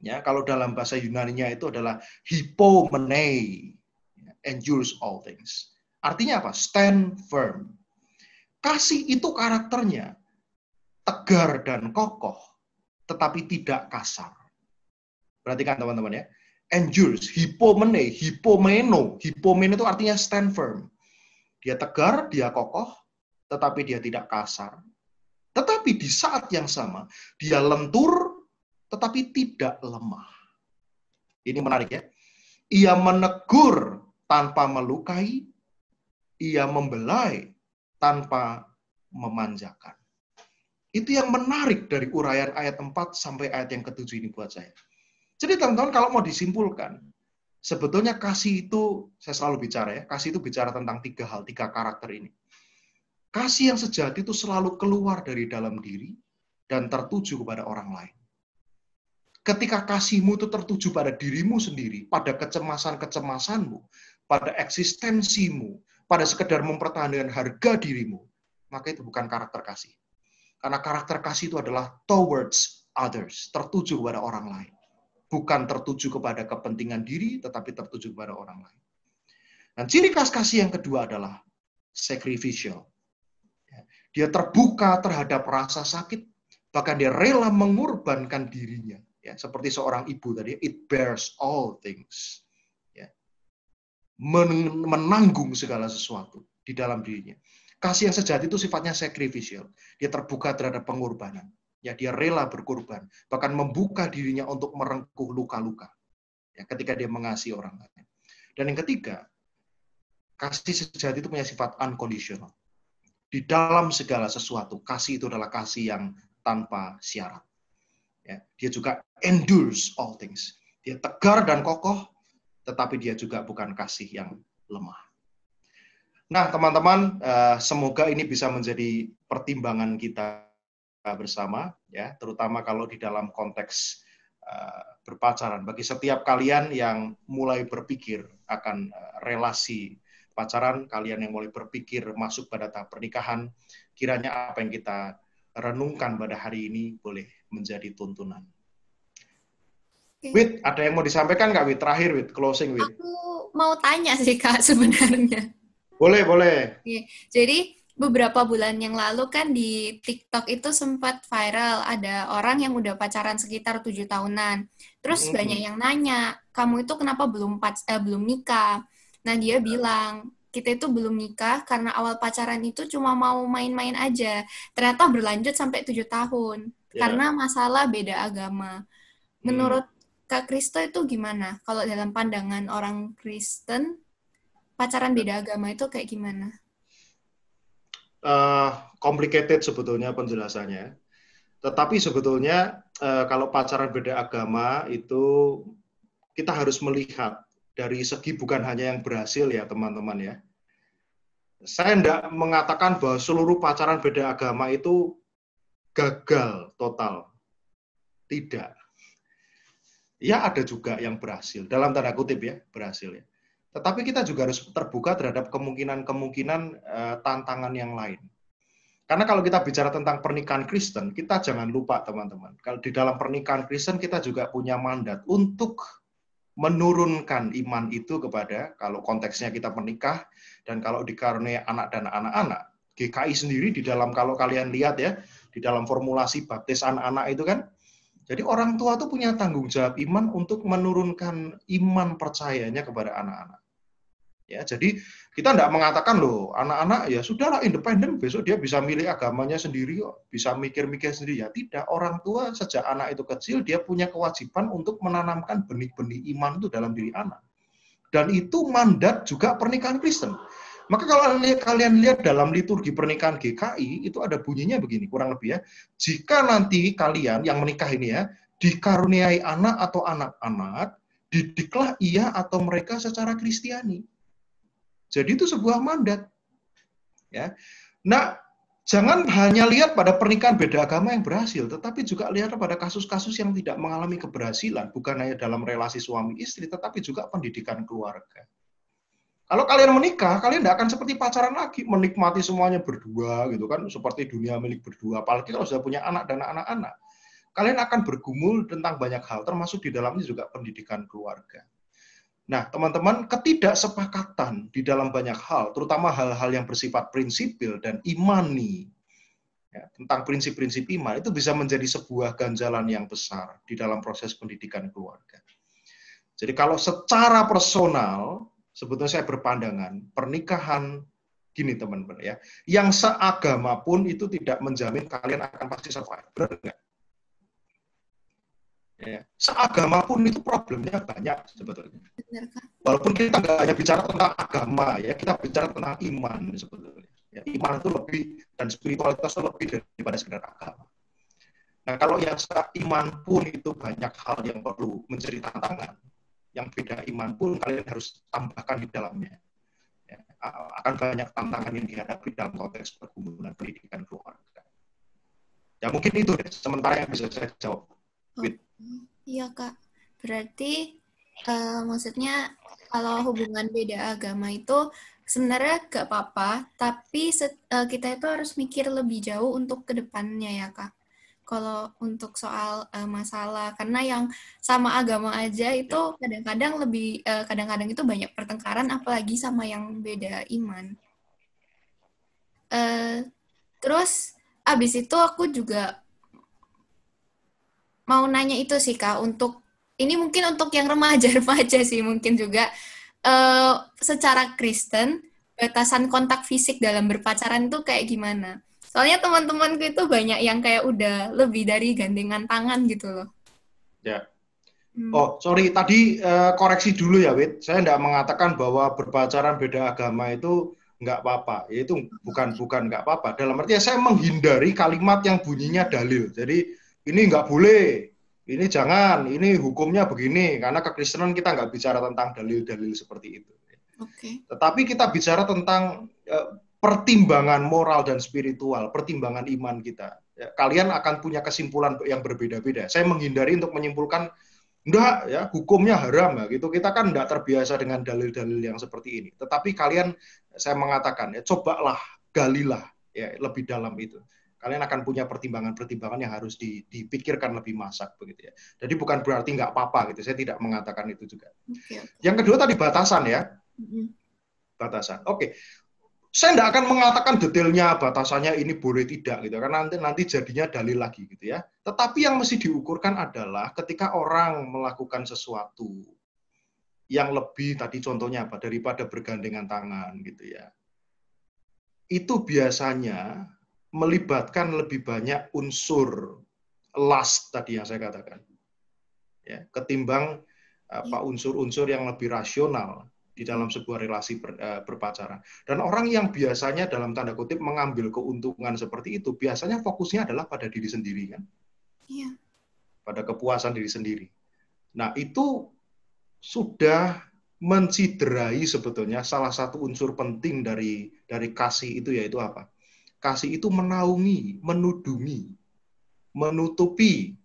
Ya, kalau dalam bahasa Yunani-nya itu adalah hypomenei, ya, endures all things. Artinya apa? Stand firm. Kasih itu karakternya tegar dan kokoh, tetapi tidak kasar. Perhatikan teman-teman ya. Endures, hipomene, hipomeno. Hipomeno itu artinya stand firm. Dia tegar, dia kokoh, tetapi dia tidak kasar. Tetapi di saat yang sama, dia lentur, tetapi tidak lemah. Ini menarik ya. Ia menegur tanpa melukai, ia membelai tanpa memanjakan. Itu yang menarik dari uraian ayat 4 sampai ayat yang ketujuh ini buat saya. Jadi teman-teman kalau mau disimpulkan, sebetulnya kasih itu, saya selalu bicara ya, kasih itu bicara tentang tiga hal, tiga karakter ini. Kasih yang sejati itu selalu keluar dari dalam diri dan tertuju kepada orang lain. Ketika kasihmu itu tertuju pada dirimu sendiri, pada kecemasan-kecemasanmu, pada eksistensimu, pada sekedar mempertahankan harga dirimu, maka itu bukan karakter kasih. Karena karakter kasih itu adalah towards others, tertuju kepada orang lain. Bukan tertuju kepada kepentingan diri, tetapi tertuju kepada orang lain. Dan ciri khas kasih yang kedua adalah sacrificial. Ya, dia terbuka terhadap rasa sakit, bahkan dia rela mengorbankan dirinya. Ya, seperti seorang ibu tadi, it bears all things. Ya, menanggung segala sesuatu di dalam dirinya. Kasih yang sejati itu sifatnya sacrificial. Dia terbuka terhadap pengorbanan. Ya, dia rela berkorban, bahkan membuka dirinya untuk merengkuh luka-luka. Ya, ketika dia mengasihi orang lain. Dan yang ketiga, kasih sejati itu punya sifat unconditional. Di dalam segala sesuatu, kasih itu adalah kasih yang tanpa syarat. Ya, dia juga endures all things. Dia tegar dan kokoh, tetapi dia juga bukan kasih yang lemah. Nah, teman-teman, eh, semoga ini bisa menjadi pertimbangan kita bersama, ya, terutama kalau di dalam konteks eh, berpacaran. Bagi setiap kalian yang mulai berpikir akan eh, relasi pacaran, kalian yang mulai berpikir masuk pada tahap pernikahan, kiranya apa yang kita renungkan pada hari ini boleh menjadi tuntunan. Wit, ada yang mau disampaikan nggak, Wit? Terakhir, Wit, closing, Wit. Aku mau tanya sih, Kak, sebenarnya boleh, boleh. Jadi beberapa bulan yang lalu kan di TikTok itu sempat viral ada orang yang udah pacaran sekitar tujuh tahunan. Terus hmm banyak yang nanya, kamu itu kenapa belum pac- eh, belum nikah? Nah dia bilang kita itu belum nikah karena awal pacaran itu cuma mau main-main aja. Ternyata berlanjut sampai tujuh tahun yeah. karena masalah beda agama. Hmm. Menurut hmm. Kak Kristo itu gimana? Kalau dalam pandangan orang Kristen pacaran beda agama itu kayak gimana? Uh, complicated sebetulnya penjelasannya. Tetapi sebetulnya uh, kalau pacaran beda agama itu kita harus melihat dari segi bukan hanya yang berhasil ya teman-teman ya. Saya tidak mengatakan bahwa seluruh pacaran beda agama itu gagal total. Tidak. Ya ada juga yang berhasil. Dalam tanda kutip ya, berhasil ya. Tetapi kita juga harus terbuka terhadap kemungkinan-kemungkinan eh, tantangan yang lain. Karena kalau kita bicara tentang pernikahan Kristen, kita jangan lupa teman-teman, kalau di dalam pernikahan Kristen kita juga punya mandat untuk menurunkan iman itu kepada kalau konteksnya kita menikah dan kalau dikaruniai anak dan anak-anak. GKI sendiri di dalam kalau kalian lihat ya, di dalam formulasi baptis anak-anak itu kan jadi orang tua tuh punya tanggung jawab iman untuk menurunkan iman percayanya kepada anak-anak. Ya, jadi kita tidak mengatakan loh anak-anak ya sudahlah independen besok dia bisa milih agamanya sendiri, bisa mikir-mikir sendiri ya tidak. Orang tua sejak anak itu kecil dia punya kewajiban untuk menanamkan benih-benih iman itu dalam diri anak. Dan itu mandat juga pernikahan Kristen. Maka kalau kalian lihat dalam liturgi pernikahan GKI itu ada bunyinya begini kurang lebih ya. Jika nanti kalian yang menikah ini ya dikaruniai anak atau anak-anak, didiklah ia atau mereka secara Kristiani jadi itu sebuah mandat. Ya. Nah, jangan hanya lihat pada pernikahan beda agama yang berhasil, tetapi juga lihat pada kasus-kasus yang tidak mengalami keberhasilan, bukan hanya dalam relasi suami istri, tetapi juga pendidikan keluarga. Kalau kalian menikah, kalian tidak akan seperti pacaran lagi, menikmati semuanya berdua gitu kan, seperti dunia milik berdua. Apalagi kalau sudah punya anak dan anak-anak, kalian akan bergumul tentang banyak hal, termasuk di dalamnya juga pendidikan keluarga. Nah, teman-teman, ketidaksepakatan di dalam banyak hal, terutama hal-hal yang bersifat prinsipil dan imani, ya, tentang prinsip-prinsip iman, itu bisa menjadi sebuah ganjalan yang besar di dalam proses pendidikan keluarga. Jadi kalau secara personal, sebetulnya saya berpandangan, pernikahan gini teman-teman ya, yang seagama pun itu tidak menjamin kalian akan pasti survive, benar nggak? Ya. Seagama pun itu problemnya banyak sebetulnya. Walaupun kita nggak hanya bicara tentang agama ya, kita bicara tentang iman sebetulnya. Ya, iman itu lebih dan spiritualitas itu lebih daripada sekedar agama. Nah kalau yang iman pun itu banyak hal yang perlu menjadi tantangan. Yang beda iman pun kalian harus tambahkan di dalamnya. Ya, akan banyak tantangan yang dihadapi dalam konteks pergumulan pendidikan keluarga. Ya mungkin itu deh, sementara yang bisa saya jawab. With Iya kak, berarti uh, maksudnya kalau hubungan beda agama itu sebenarnya gak apa-apa, tapi set, uh, kita itu harus mikir lebih jauh untuk kedepannya ya kak. Kalau untuk soal uh, masalah, karena yang sama agama aja itu kadang-kadang lebih, kadang-kadang uh, itu banyak pertengkaran, apalagi sama yang beda iman. Uh, terus abis itu aku juga mau nanya itu sih kak untuk ini mungkin untuk yang remaja-remaja sih mungkin juga uh, secara Kristen batasan kontak fisik dalam berpacaran tuh kayak gimana? Soalnya teman-temanku itu banyak yang kayak udah lebih dari gandengan tangan gitu loh. Ya. Hmm. Oh, sorry. Tadi uh, koreksi dulu ya, Wit. Saya tidak mengatakan bahwa berpacaran beda agama itu nggak apa-apa. Ya itu bukan bukan nggak apa-apa. Dalam artinya saya menghindari kalimat yang bunyinya dalil. Jadi ini nggak boleh, ini jangan, ini hukumnya begini. Karena kekristenan kita nggak bicara tentang dalil-dalil seperti itu. Okay. Tetapi kita bicara tentang e, pertimbangan moral dan spiritual, pertimbangan iman kita. Ya, kalian akan punya kesimpulan yang berbeda-beda. Saya menghindari untuk menyimpulkan enggak ya hukumnya haram ya gitu. Kita kan enggak terbiasa dengan dalil-dalil yang seperti ini. Tetapi kalian saya mengatakan ya cobalah galilah ya lebih dalam itu kalian akan punya pertimbangan-pertimbangan yang harus dipikirkan lebih masak begitu ya. Jadi bukan berarti nggak apa-apa gitu. Saya tidak mengatakan itu juga. Okay. Yang kedua tadi batasan ya. Batasan. Oke. Okay. Saya tidak akan mengatakan detailnya batasannya ini boleh tidak gitu karena nanti nanti jadinya dalil lagi gitu ya. Tetapi yang mesti diukurkan adalah ketika orang melakukan sesuatu yang lebih tadi contohnya apa daripada bergandengan tangan gitu ya. Itu biasanya melibatkan lebih banyak unsur last tadi yang saya katakan. Ya, ketimbang uh, apa iya. unsur-unsur yang lebih rasional di dalam sebuah relasi ber, uh, berpacaran. Dan orang yang biasanya dalam tanda kutip mengambil keuntungan seperti itu, biasanya fokusnya adalah pada diri sendiri kan? Iya. Pada kepuasan diri sendiri. Nah, itu sudah menciderai sebetulnya salah satu unsur penting dari dari kasih itu yaitu apa? Kasih itu menaungi, menudungi, menutupi.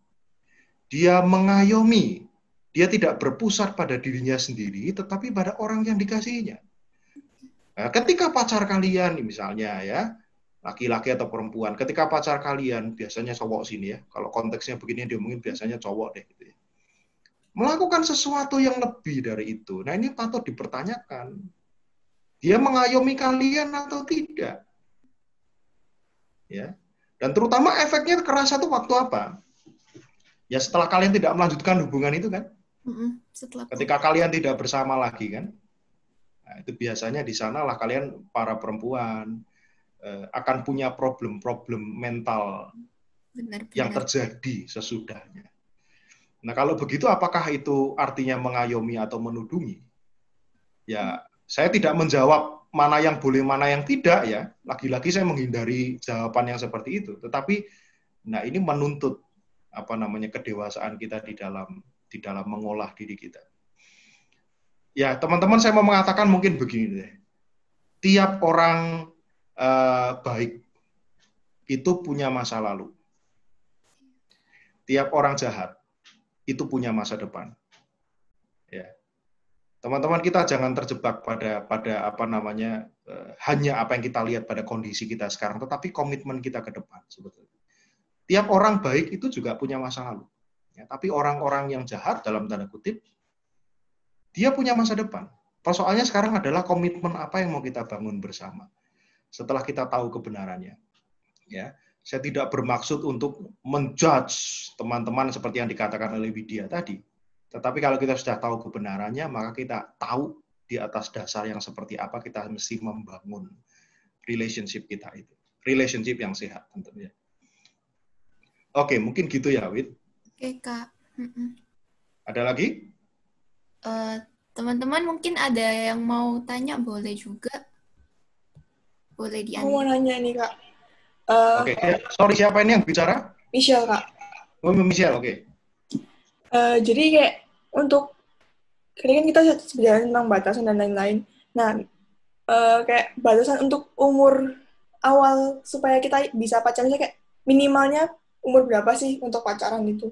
Dia mengayomi. Dia tidak berpusat pada dirinya sendiri, tetapi pada orang yang dikasihinya. Nah, ketika pacar kalian, misalnya ya, laki-laki atau perempuan, ketika pacar kalian, biasanya cowok sini ya, kalau konteksnya begini dia mungkin biasanya cowok deh. Gitu ya. Melakukan sesuatu yang lebih dari itu. Nah ini patut dipertanyakan. Dia mengayomi kalian atau tidak? ya. Dan terutama efeknya kerasa itu waktu apa? Ya setelah kalian tidak melanjutkan hubungan itu kan? Setelah ketika kalian tidak bersama lagi kan? Nah, itu biasanya di sanalah kalian para perempuan eh, akan punya problem-problem mental benar, benar. yang terjadi sesudahnya. Nah kalau begitu apakah itu artinya mengayomi atau menudungi? Ya saya tidak menjawab mana yang boleh, mana yang tidak ya. Lagi-lagi saya menghindari jawaban yang seperti itu. Tetapi, nah ini menuntut apa namanya kedewasaan kita di dalam di dalam mengolah diri kita. Ya, teman-teman saya mau mengatakan mungkin begini deh. Tiap orang eh, baik itu punya masa lalu. Tiap orang jahat itu punya masa depan teman-teman kita jangan terjebak pada pada apa namanya uh, hanya apa yang kita lihat pada kondisi kita sekarang tetapi komitmen kita ke depan sebetulnya tiap orang baik itu juga punya masa lalu ya, tapi orang-orang yang jahat dalam tanda kutip dia punya masa depan persoalannya sekarang adalah komitmen apa yang mau kita bangun bersama setelah kita tahu kebenarannya ya saya tidak bermaksud untuk menjudge teman-teman seperti yang dikatakan oleh Widya tadi tetapi kalau kita sudah tahu kebenarannya, maka kita tahu di atas dasar yang seperti apa kita mesti membangun relationship kita itu. Relationship yang sehat tentunya. Oke, mungkin gitu ya, Wid. Oke, Kak. Mm -mm. Ada lagi? Eh, teman-teman uh, mungkin ada yang mau tanya, boleh juga. Boleh diambil. Aku mau nanya nih, Kak. Uh, Oke, okay. Ya, sorry siapa ini yang bicara? Michelle, Kak. Oh, Michelle, oke. Okay. Uh, jadi kayak untuk kadang kan kita sebenarnya tentang batasan dan lain-lain. Nah, uh, kayak batasan untuk umur awal supaya kita bisa pacaran kayak minimalnya umur berapa sih untuk pacaran itu?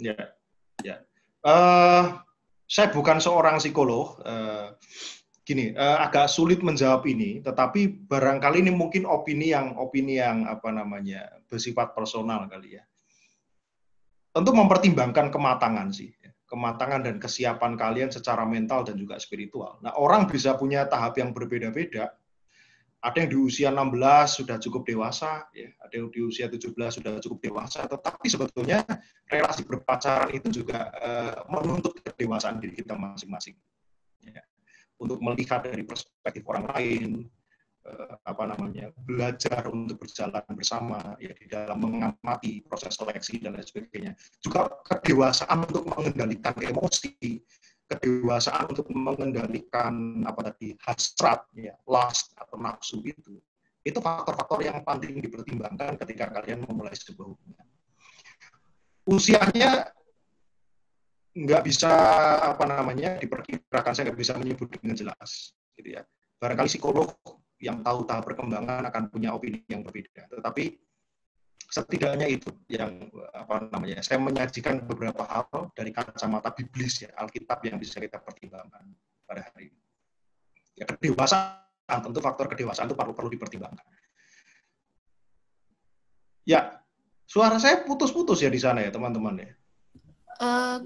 Ya, yeah. ya. Uh, saya bukan seorang psikolog. Uh, gini, uh, agak sulit menjawab ini, tetapi barangkali ini mungkin opini yang opini yang apa namanya bersifat personal kali ya tentu mempertimbangkan kematangan sih ya. kematangan dan kesiapan kalian secara mental dan juga spiritual. Nah, orang bisa punya tahap yang berbeda-beda. Ada yang di usia 16 sudah cukup dewasa, ya. ada yang di usia 17 sudah cukup dewasa, tetapi sebetulnya relasi berpacaran itu juga uh, menuntut kedewasaan diri kita masing-masing. Ya. Untuk melihat dari perspektif orang lain, Eh, apa namanya belajar untuk berjalan bersama ya di dalam mengamati proses seleksi dan lain sebagainya juga kedewasaan untuk mengendalikan emosi kedewasaan untuk mengendalikan apa tadi hasrat ya lust atau nafsu itu itu faktor-faktor yang penting dipertimbangkan ketika kalian memulai sebuah hubungan usianya nggak bisa apa namanya diperkirakan saya nggak bisa menyebut dengan jelas gitu ya barangkali psikolog yang tahu tahap perkembangan akan punya opini yang berbeda. Tetapi setidaknya itu yang apa namanya saya menyajikan beberapa hal dari kacamata biblis ya Alkitab yang bisa kita pertimbangkan pada hari ini. Ya kedewasaan tentu faktor kedewasaan itu perlu perlu dipertimbangkan. Ya suara saya putus-putus ya di sana ya teman-teman ya. Uh,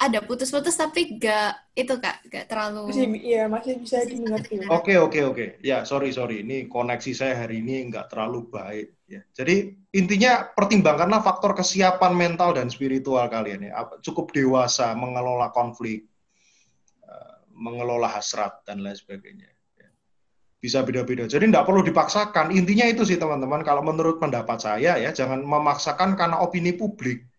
ada putus-putus tapi gak itu kak gak terlalu masih, iya masih bisa dimengerti oke oke oke ya sorry sorry ini koneksi saya hari ini nggak terlalu baik ya jadi intinya pertimbangkanlah faktor kesiapan mental dan spiritual kalian ya cukup dewasa mengelola konflik eh, mengelola hasrat dan lain sebagainya ya. bisa beda-beda. Jadi tidak perlu dipaksakan. Intinya itu sih teman-teman. Kalau menurut pendapat saya ya, jangan memaksakan karena opini publik.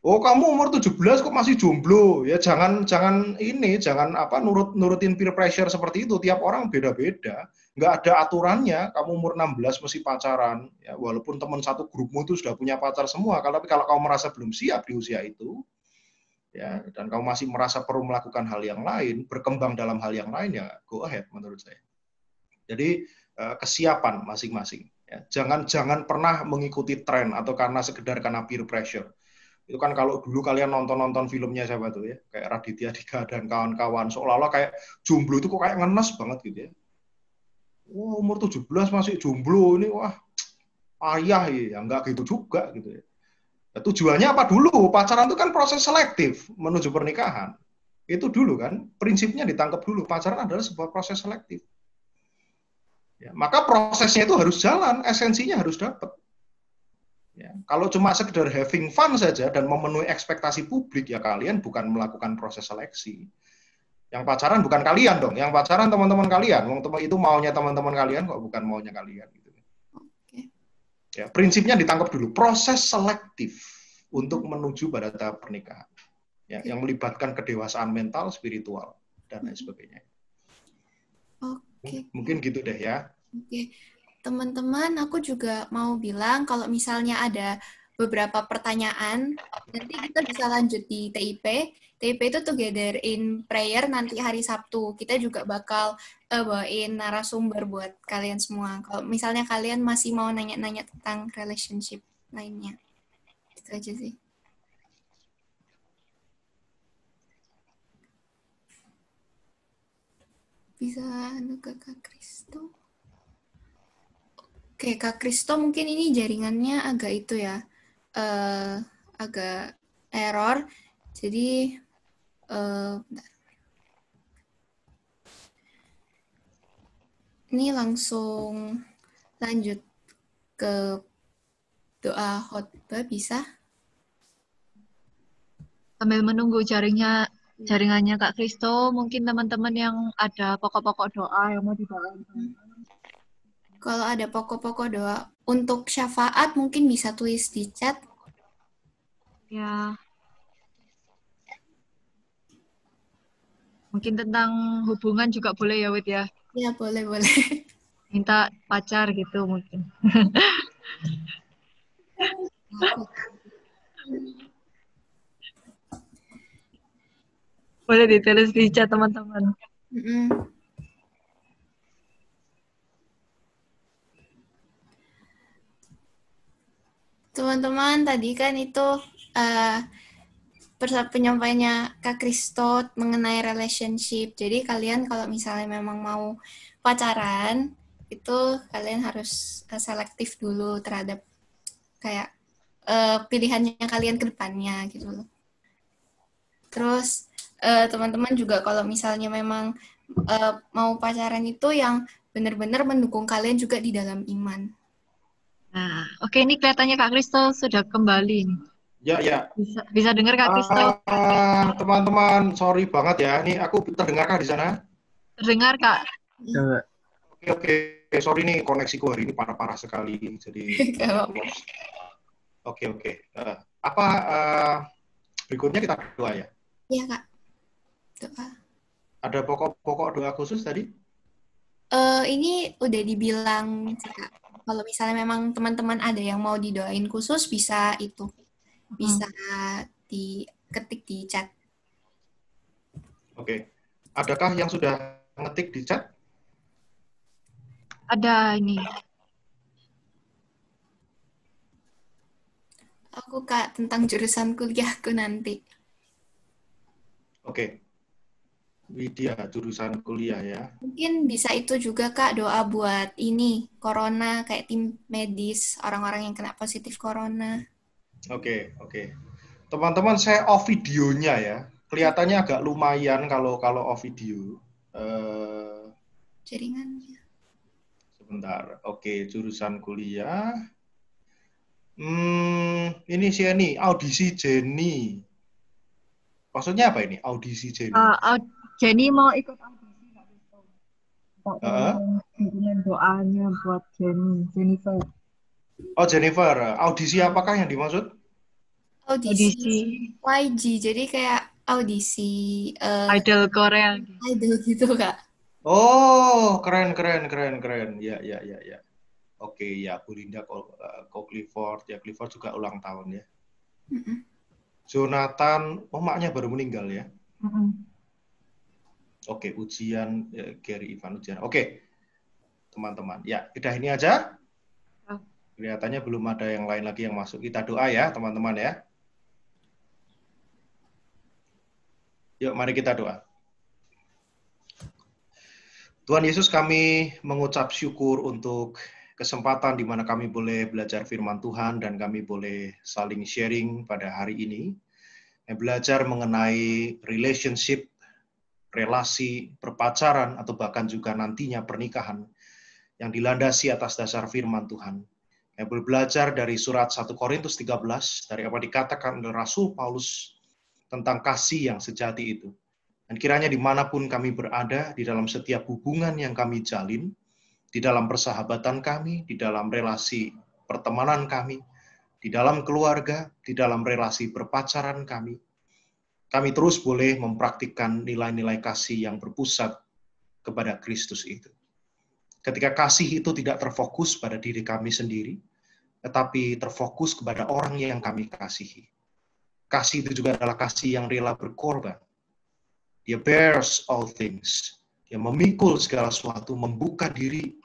Oh kamu umur 17 kok masih jomblo ya jangan jangan ini jangan apa nurut nurutin peer pressure seperti itu tiap orang beda-beda nggak ada aturannya kamu umur 16 mesti pacaran ya walaupun teman satu grupmu itu sudah punya pacar semua kalau tapi kalau kamu merasa belum siap di usia itu ya dan kamu masih merasa perlu melakukan hal yang lain berkembang dalam hal yang lain ya go ahead menurut saya jadi eh, kesiapan masing-masing ya. jangan jangan pernah mengikuti tren atau karena sekedar karena peer pressure itu kan kalau dulu kalian nonton-nonton filmnya siapa tuh ya kayak Raditya Dika dan kawan-kawan seolah-olah kayak jomblo itu kok kayak ngenes banget gitu ya wah umur 17 masih jomblo ini wah ayah ya. ya nggak gitu juga gitu ya nah, tujuannya apa dulu pacaran itu kan proses selektif menuju pernikahan itu dulu kan prinsipnya ditangkap dulu pacaran adalah sebuah proses selektif ya, maka prosesnya itu harus jalan esensinya harus dapat Ya, kalau cuma sekedar having fun saja dan memenuhi ekspektasi publik, ya kalian bukan melakukan proses seleksi. Yang pacaran bukan kalian dong, yang pacaran teman-teman kalian. Wong teman itu maunya teman-teman kalian kok bukan maunya kalian gitu. Okay. Ya, prinsipnya ditangkap dulu proses selektif untuk menuju pada tahap pernikahan. Ya, okay. yang melibatkan kedewasaan mental, spiritual dan lain mm-hmm. sebagainya. Oke. Okay. Mungkin gitu deh ya. Oke. Okay teman-teman, aku juga mau bilang kalau misalnya ada beberapa pertanyaan, nanti kita bisa lanjut di TIP. TIP itu Together in Prayer nanti hari Sabtu. Kita juga bakal uh, bawain narasumber buat kalian semua. Kalau misalnya kalian masih mau nanya-nanya tentang relationship lainnya. Itu aja sih. Bisa anu Kristo. Oke, Kak Kristo mungkin ini jaringannya agak itu ya, uh, agak error. Jadi, uh, ini langsung lanjut ke doa khotbah bisa? Sambil menunggu jaringnya ya. jaringannya Kak Kristo, mungkin teman-teman yang ada pokok-pokok doa yang mau dibawa. Hmm kalau ada pokok-pokok doa untuk syafaat mungkin bisa tulis di chat. Ya. Mungkin tentang hubungan juga boleh ya, Wit ya? Ya, boleh, boleh. [LAUGHS] Minta pacar gitu mungkin. [LAUGHS] boleh ditulis di chat teman-teman. Mm -hmm. teman-teman tadi kan itu uh, penyampaiannya Kak Kristo mengenai relationship. Jadi kalian kalau misalnya memang mau pacaran itu kalian harus eh, selektif dulu terhadap kayak uh, pilihannya kalian ke depannya gitu loh. Terus uh, teman-teman juga kalau misalnya memang uh, mau pacaran itu yang benar-benar mendukung kalian juga di dalam iman Nah, oke ini kelihatannya Kak Kristel sudah kembali. Ya, ya. Bisa, bisa dengar Kak Kristel? Uh, ah, teman-teman, sorry banget ya. Ini aku terdengar Kak di sana? Terdengar Kak. Ya. Oke, oke. Sorry nih koneksiku hari ini parah-parah sekali. Jadi [LAUGHS] Oke, oke. Uh, apa uh, berikutnya kita doa ya? Iya, Kak. Doa. Ada pokok-pokok doa khusus tadi? Uh, ini udah dibilang Kak. Kalau misalnya memang teman-teman ada yang mau didoain khusus bisa itu bisa hmm. diketik di chat. Oke. Okay. Adakah yang sudah ngetik di chat? Ada ini. Aku Kak tentang jurusan kuliahku nanti. Oke. Widya jurusan kuliah ya. Mungkin bisa itu juga Kak doa buat ini corona kayak tim medis orang-orang yang kena positif corona. Oke, okay, oke. Okay. Teman-teman saya off videonya ya. Kelihatannya agak lumayan kalau kalau off video. Uh, Jaringannya. Sebentar. Oke, okay, jurusan kuliah. Hmm, ini sih ini audisi Jenny. Maksudnya apa ini audisi Jenny? Uh, aud Jenny mau ikut audisi nggak bisa. Uh? Bimbingan doanya buat Jenny, Jennifer. Oh Jennifer, audisi apakah yang dimaksud? Audisi, audisi. YG, jadi kayak audisi uh, idol Korea. Idol gitu kak. Oh keren keren keren keren, ya ya ya ya. Oke okay, ya Bu Linda kok uh, eh, Clifford ya Clifford juga ulang tahun ya. Mm -hmm. Jonathan, oh maknya baru meninggal ya. Mm -hmm. Oke, ujian eh, Gary Ivan ujian. Oke, teman-teman. Ya, udah ini aja. Ah. Kelihatannya belum ada yang lain lagi yang masuk. Kita doa ya, teman-teman ya. Yuk, mari kita doa. Tuhan Yesus, kami mengucap syukur untuk kesempatan di mana kami boleh belajar firman Tuhan dan kami boleh saling sharing pada hari ini. Belajar mengenai relationship relasi, perpacaran, atau bahkan juga nantinya pernikahan yang dilandasi atas dasar firman Tuhan. Saya belajar dari surat 1 Korintus 13, dari apa dikatakan oleh Rasul Paulus tentang kasih yang sejati itu. Dan kiranya dimanapun kami berada, di dalam setiap hubungan yang kami jalin, di dalam persahabatan kami, di dalam relasi pertemanan kami, di dalam keluarga, di dalam relasi berpacaran kami, kami terus boleh mempraktikkan nilai-nilai kasih yang berpusat kepada Kristus itu. Ketika kasih itu tidak terfokus pada diri kami sendiri, tetapi terfokus kepada orang yang kami kasihi. Kasih itu juga adalah kasih yang rela berkorban. Dia bears all things. Dia memikul segala sesuatu, membuka diri,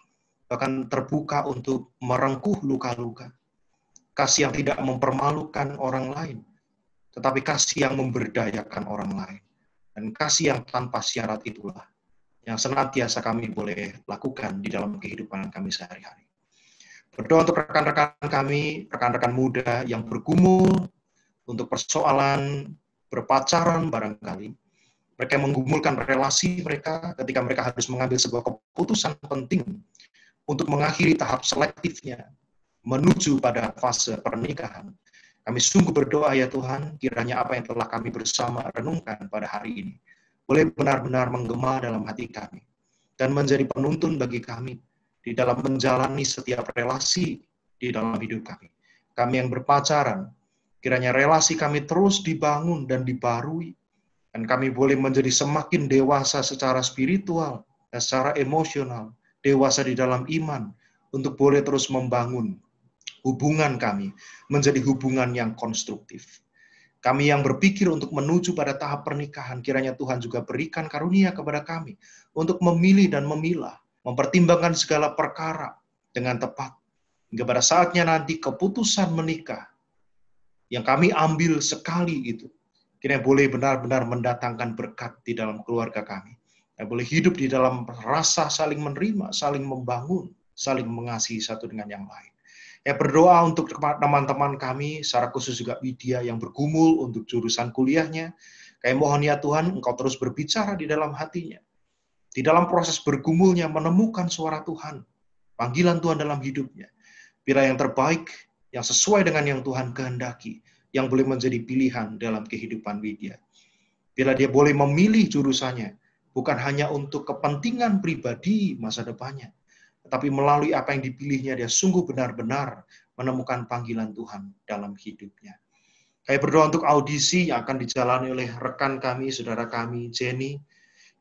bahkan terbuka untuk merengkuh luka-luka. Kasih yang tidak mempermalukan orang lain tetapi kasih yang memberdayakan orang lain. Dan kasih yang tanpa syarat itulah yang senantiasa kami boleh lakukan di dalam kehidupan kami sehari-hari. Berdoa untuk rekan-rekan kami, rekan-rekan muda yang bergumul untuk persoalan berpacaran barangkali. Mereka menggumulkan relasi mereka ketika mereka harus mengambil sebuah keputusan penting untuk mengakhiri tahap selektifnya menuju pada fase pernikahan kami sungguh berdoa ya Tuhan, kiranya apa yang telah kami bersama renungkan pada hari ini, boleh benar-benar menggema dalam hati kami, dan menjadi penuntun bagi kami di dalam menjalani setiap relasi di dalam hidup kami. Kami yang berpacaran, kiranya relasi kami terus dibangun dan dibarui, dan kami boleh menjadi semakin dewasa secara spiritual, dan secara emosional, dewasa di dalam iman, untuk boleh terus membangun hubungan kami menjadi hubungan yang konstruktif. Kami yang berpikir untuk menuju pada tahap pernikahan, kiranya Tuhan juga berikan karunia kepada kami untuk memilih dan memilah, mempertimbangkan segala perkara dengan tepat. Hingga pada saatnya nanti keputusan menikah yang kami ambil sekali itu, kiranya boleh benar-benar mendatangkan berkat di dalam keluarga kami. Yang boleh hidup di dalam rasa saling menerima, saling membangun, saling mengasihi satu dengan yang lain. Saya berdoa untuk teman-teman kami, secara khusus juga Widya yang bergumul untuk jurusan kuliahnya. Kami mohon ya Tuhan, Engkau terus berbicara di dalam hatinya. Di dalam proses bergumulnya menemukan suara Tuhan, panggilan Tuhan dalam hidupnya. Bila yang terbaik, yang sesuai dengan yang Tuhan kehendaki, yang boleh menjadi pilihan dalam kehidupan Widya. Bila dia boleh memilih jurusannya, bukan hanya untuk kepentingan pribadi masa depannya, tetapi melalui apa yang dipilihnya dia sungguh benar-benar menemukan panggilan Tuhan dalam hidupnya. Saya berdoa untuk audisi yang akan dijalani oleh rekan kami, saudara kami, Jenny.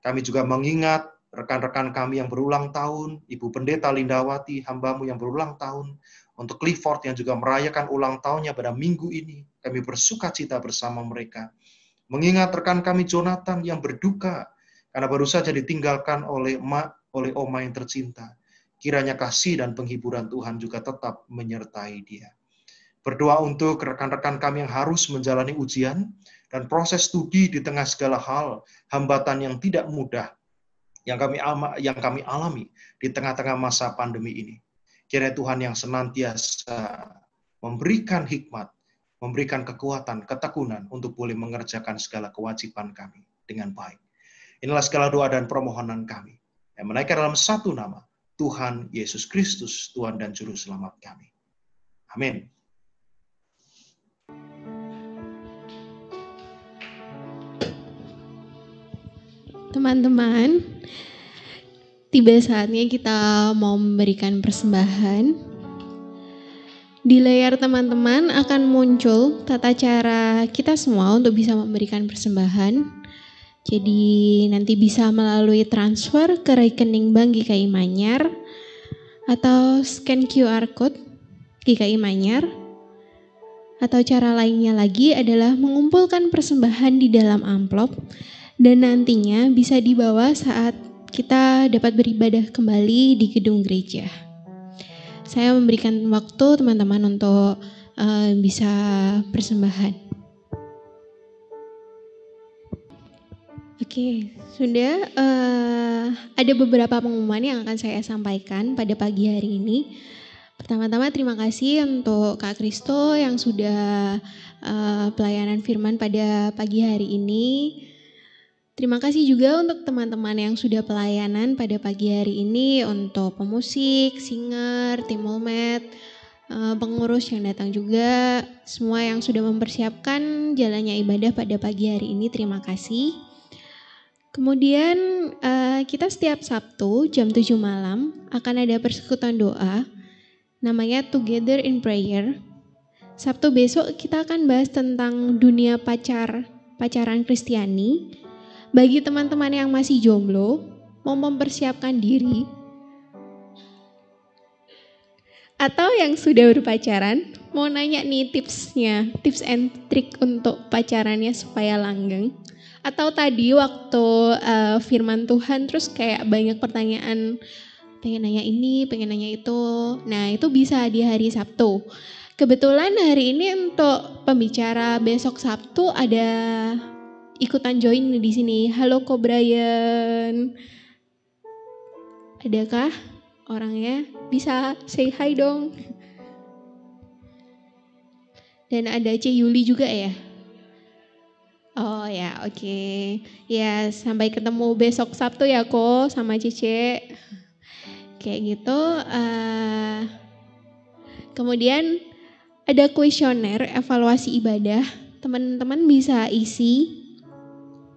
Kami juga mengingat rekan-rekan kami yang berulang tahun, Ibu Pendeta Lindawati, hambamu yang berulang tahun, untuk Clifford yang juga merayakan ulang tahunnya pada minggu ini, kami bersuka cita bersama mereka. Mengingat rekan kami Jonathan yang berduka, karena baru saja ditinggalkan oleh emak, oleh oma yang tercinta. Kiranya kasih dan penghiburan Tuhan juga tetap menyertai dia. Berdoa untuk rekan-rekan kami yang harus menjalani ujian dan proses studi di tengah segala hal, hambatan yang tidak mudah yang kami yang kami alami di tengah-tengah masa pandemi ini. Kiranya Tuhan yang senantiasa memberikan hikmat, memberikan kekuatan, ketekunan untuk boleh mengerjakan segala kewajiban kami dengan baik. Inilah segala doa dan permohonan kami yang menaikkan dalam satu nama, Tuhan Yesus Kristus, Tuhan dan Juru Selamat kami. Amin. Teman-teman, tiba saatnya kita mau memberikan persembahan. Di layar teman-teman akan muncul tata cara kita semua untuk bisa memberikan persembahan. Jadi nanti bisa melalui transfer ke rekening Bank GKI Manyar atau scan QR Code GKI Manyar atau cara lainnya lagi adalah mengumpulkan persembahan di dalam amplop dan nantinya bisa dibawa saat kita dapat beribadah kembali di gedung gereja. Saya memberikan waktu teman-teman untuk uh, bisa persembahan. Oke, sudah uh, ada beberapa pengumuman yang akan saya sampaikan pada pagi hari ini. Pertama-tama terima kasih untuk Kak Kristo yang sudah uh, pelayanan firman pada pagi hari ini. Terima kasih juga untuk teman-teman yang sudah pelayanan pada pagi hari ini untuk pemusik, singer, tim ulmet, uh, eh, pengurus yang datang juga, semua yang sudah mempersiapkan jalannya ibadah pada pagi hari ini terima kasih. Kemudian uh, kita setiap Sabtu jam 7 malam akan ada persekutuan doa namanya Together in Prayer. Sabtu besok kita akan bahas tentang dunia pacar, pacaran Kristiani. Bagi teman-teman yang masih jomblo, mau mempersiapkan diri atau yang sudah berpacaran, mau nanya nih tipsnya, tips and trick untuk pacarannya supaya langgeng. Atau tadi waktu uh, firman Tuhan terus kayak banyak pertanyaan pengen nanya ini, pengen nanya itu. Nah, itu bisa di hari Sabtu. Kebetulan hari ini untuk pembicara besok Sabtu ada ikutan join di sini. Halo Ko Brian. Adakah orangnya? Bisa say hi dong. Dan ada C Yuli juga ya. Oh ya, oke. Okay. Ya, sampai ketemu besok Sabtu ya, Ko, sama Cici. Kayak gitu. Uh, kemudian ada kuesioner evaluasi ibadah. Teman-teman bisa isi.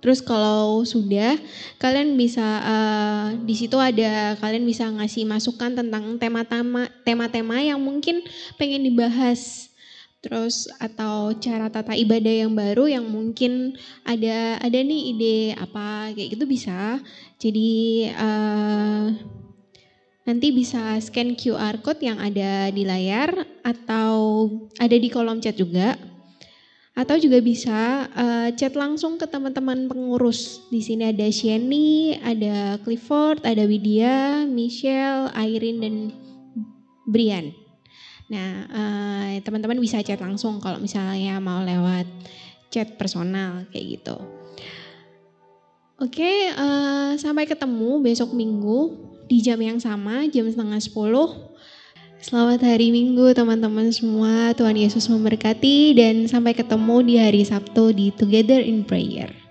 Terus kalau sudah, kalian bisa uh, di situ ada kalian bisa ngasih masukan tentang tema-tema tema-tema yang mungkin pengen dibahas terus atau cara tata ibadah yang baru yang mungkin ada ada nih ide apa kayak gitu bisa jadi uh, nanti bisa scan QR code yang ada di layar atau ada di kolom chat juga atau juga bisa uh, chat langsung ke teman-teman pengurus di sini ada Sheni, ada Clifford, ada Widya, Michelle, Irene dan Brian. Nah, eh, teman-teman uh, bisa chat langsung kalau misalnya mau lewat chat personal kayak gitu. Oke, okay, uh, eh, sampai ketemu besok minggu di jam yang sama, jam setengah sepuluh. Selamat hari Minggu teman-teman semua. Tuhan Yesus memberkati dan sampai ketemu di hari Sabtu di Together in Prayer.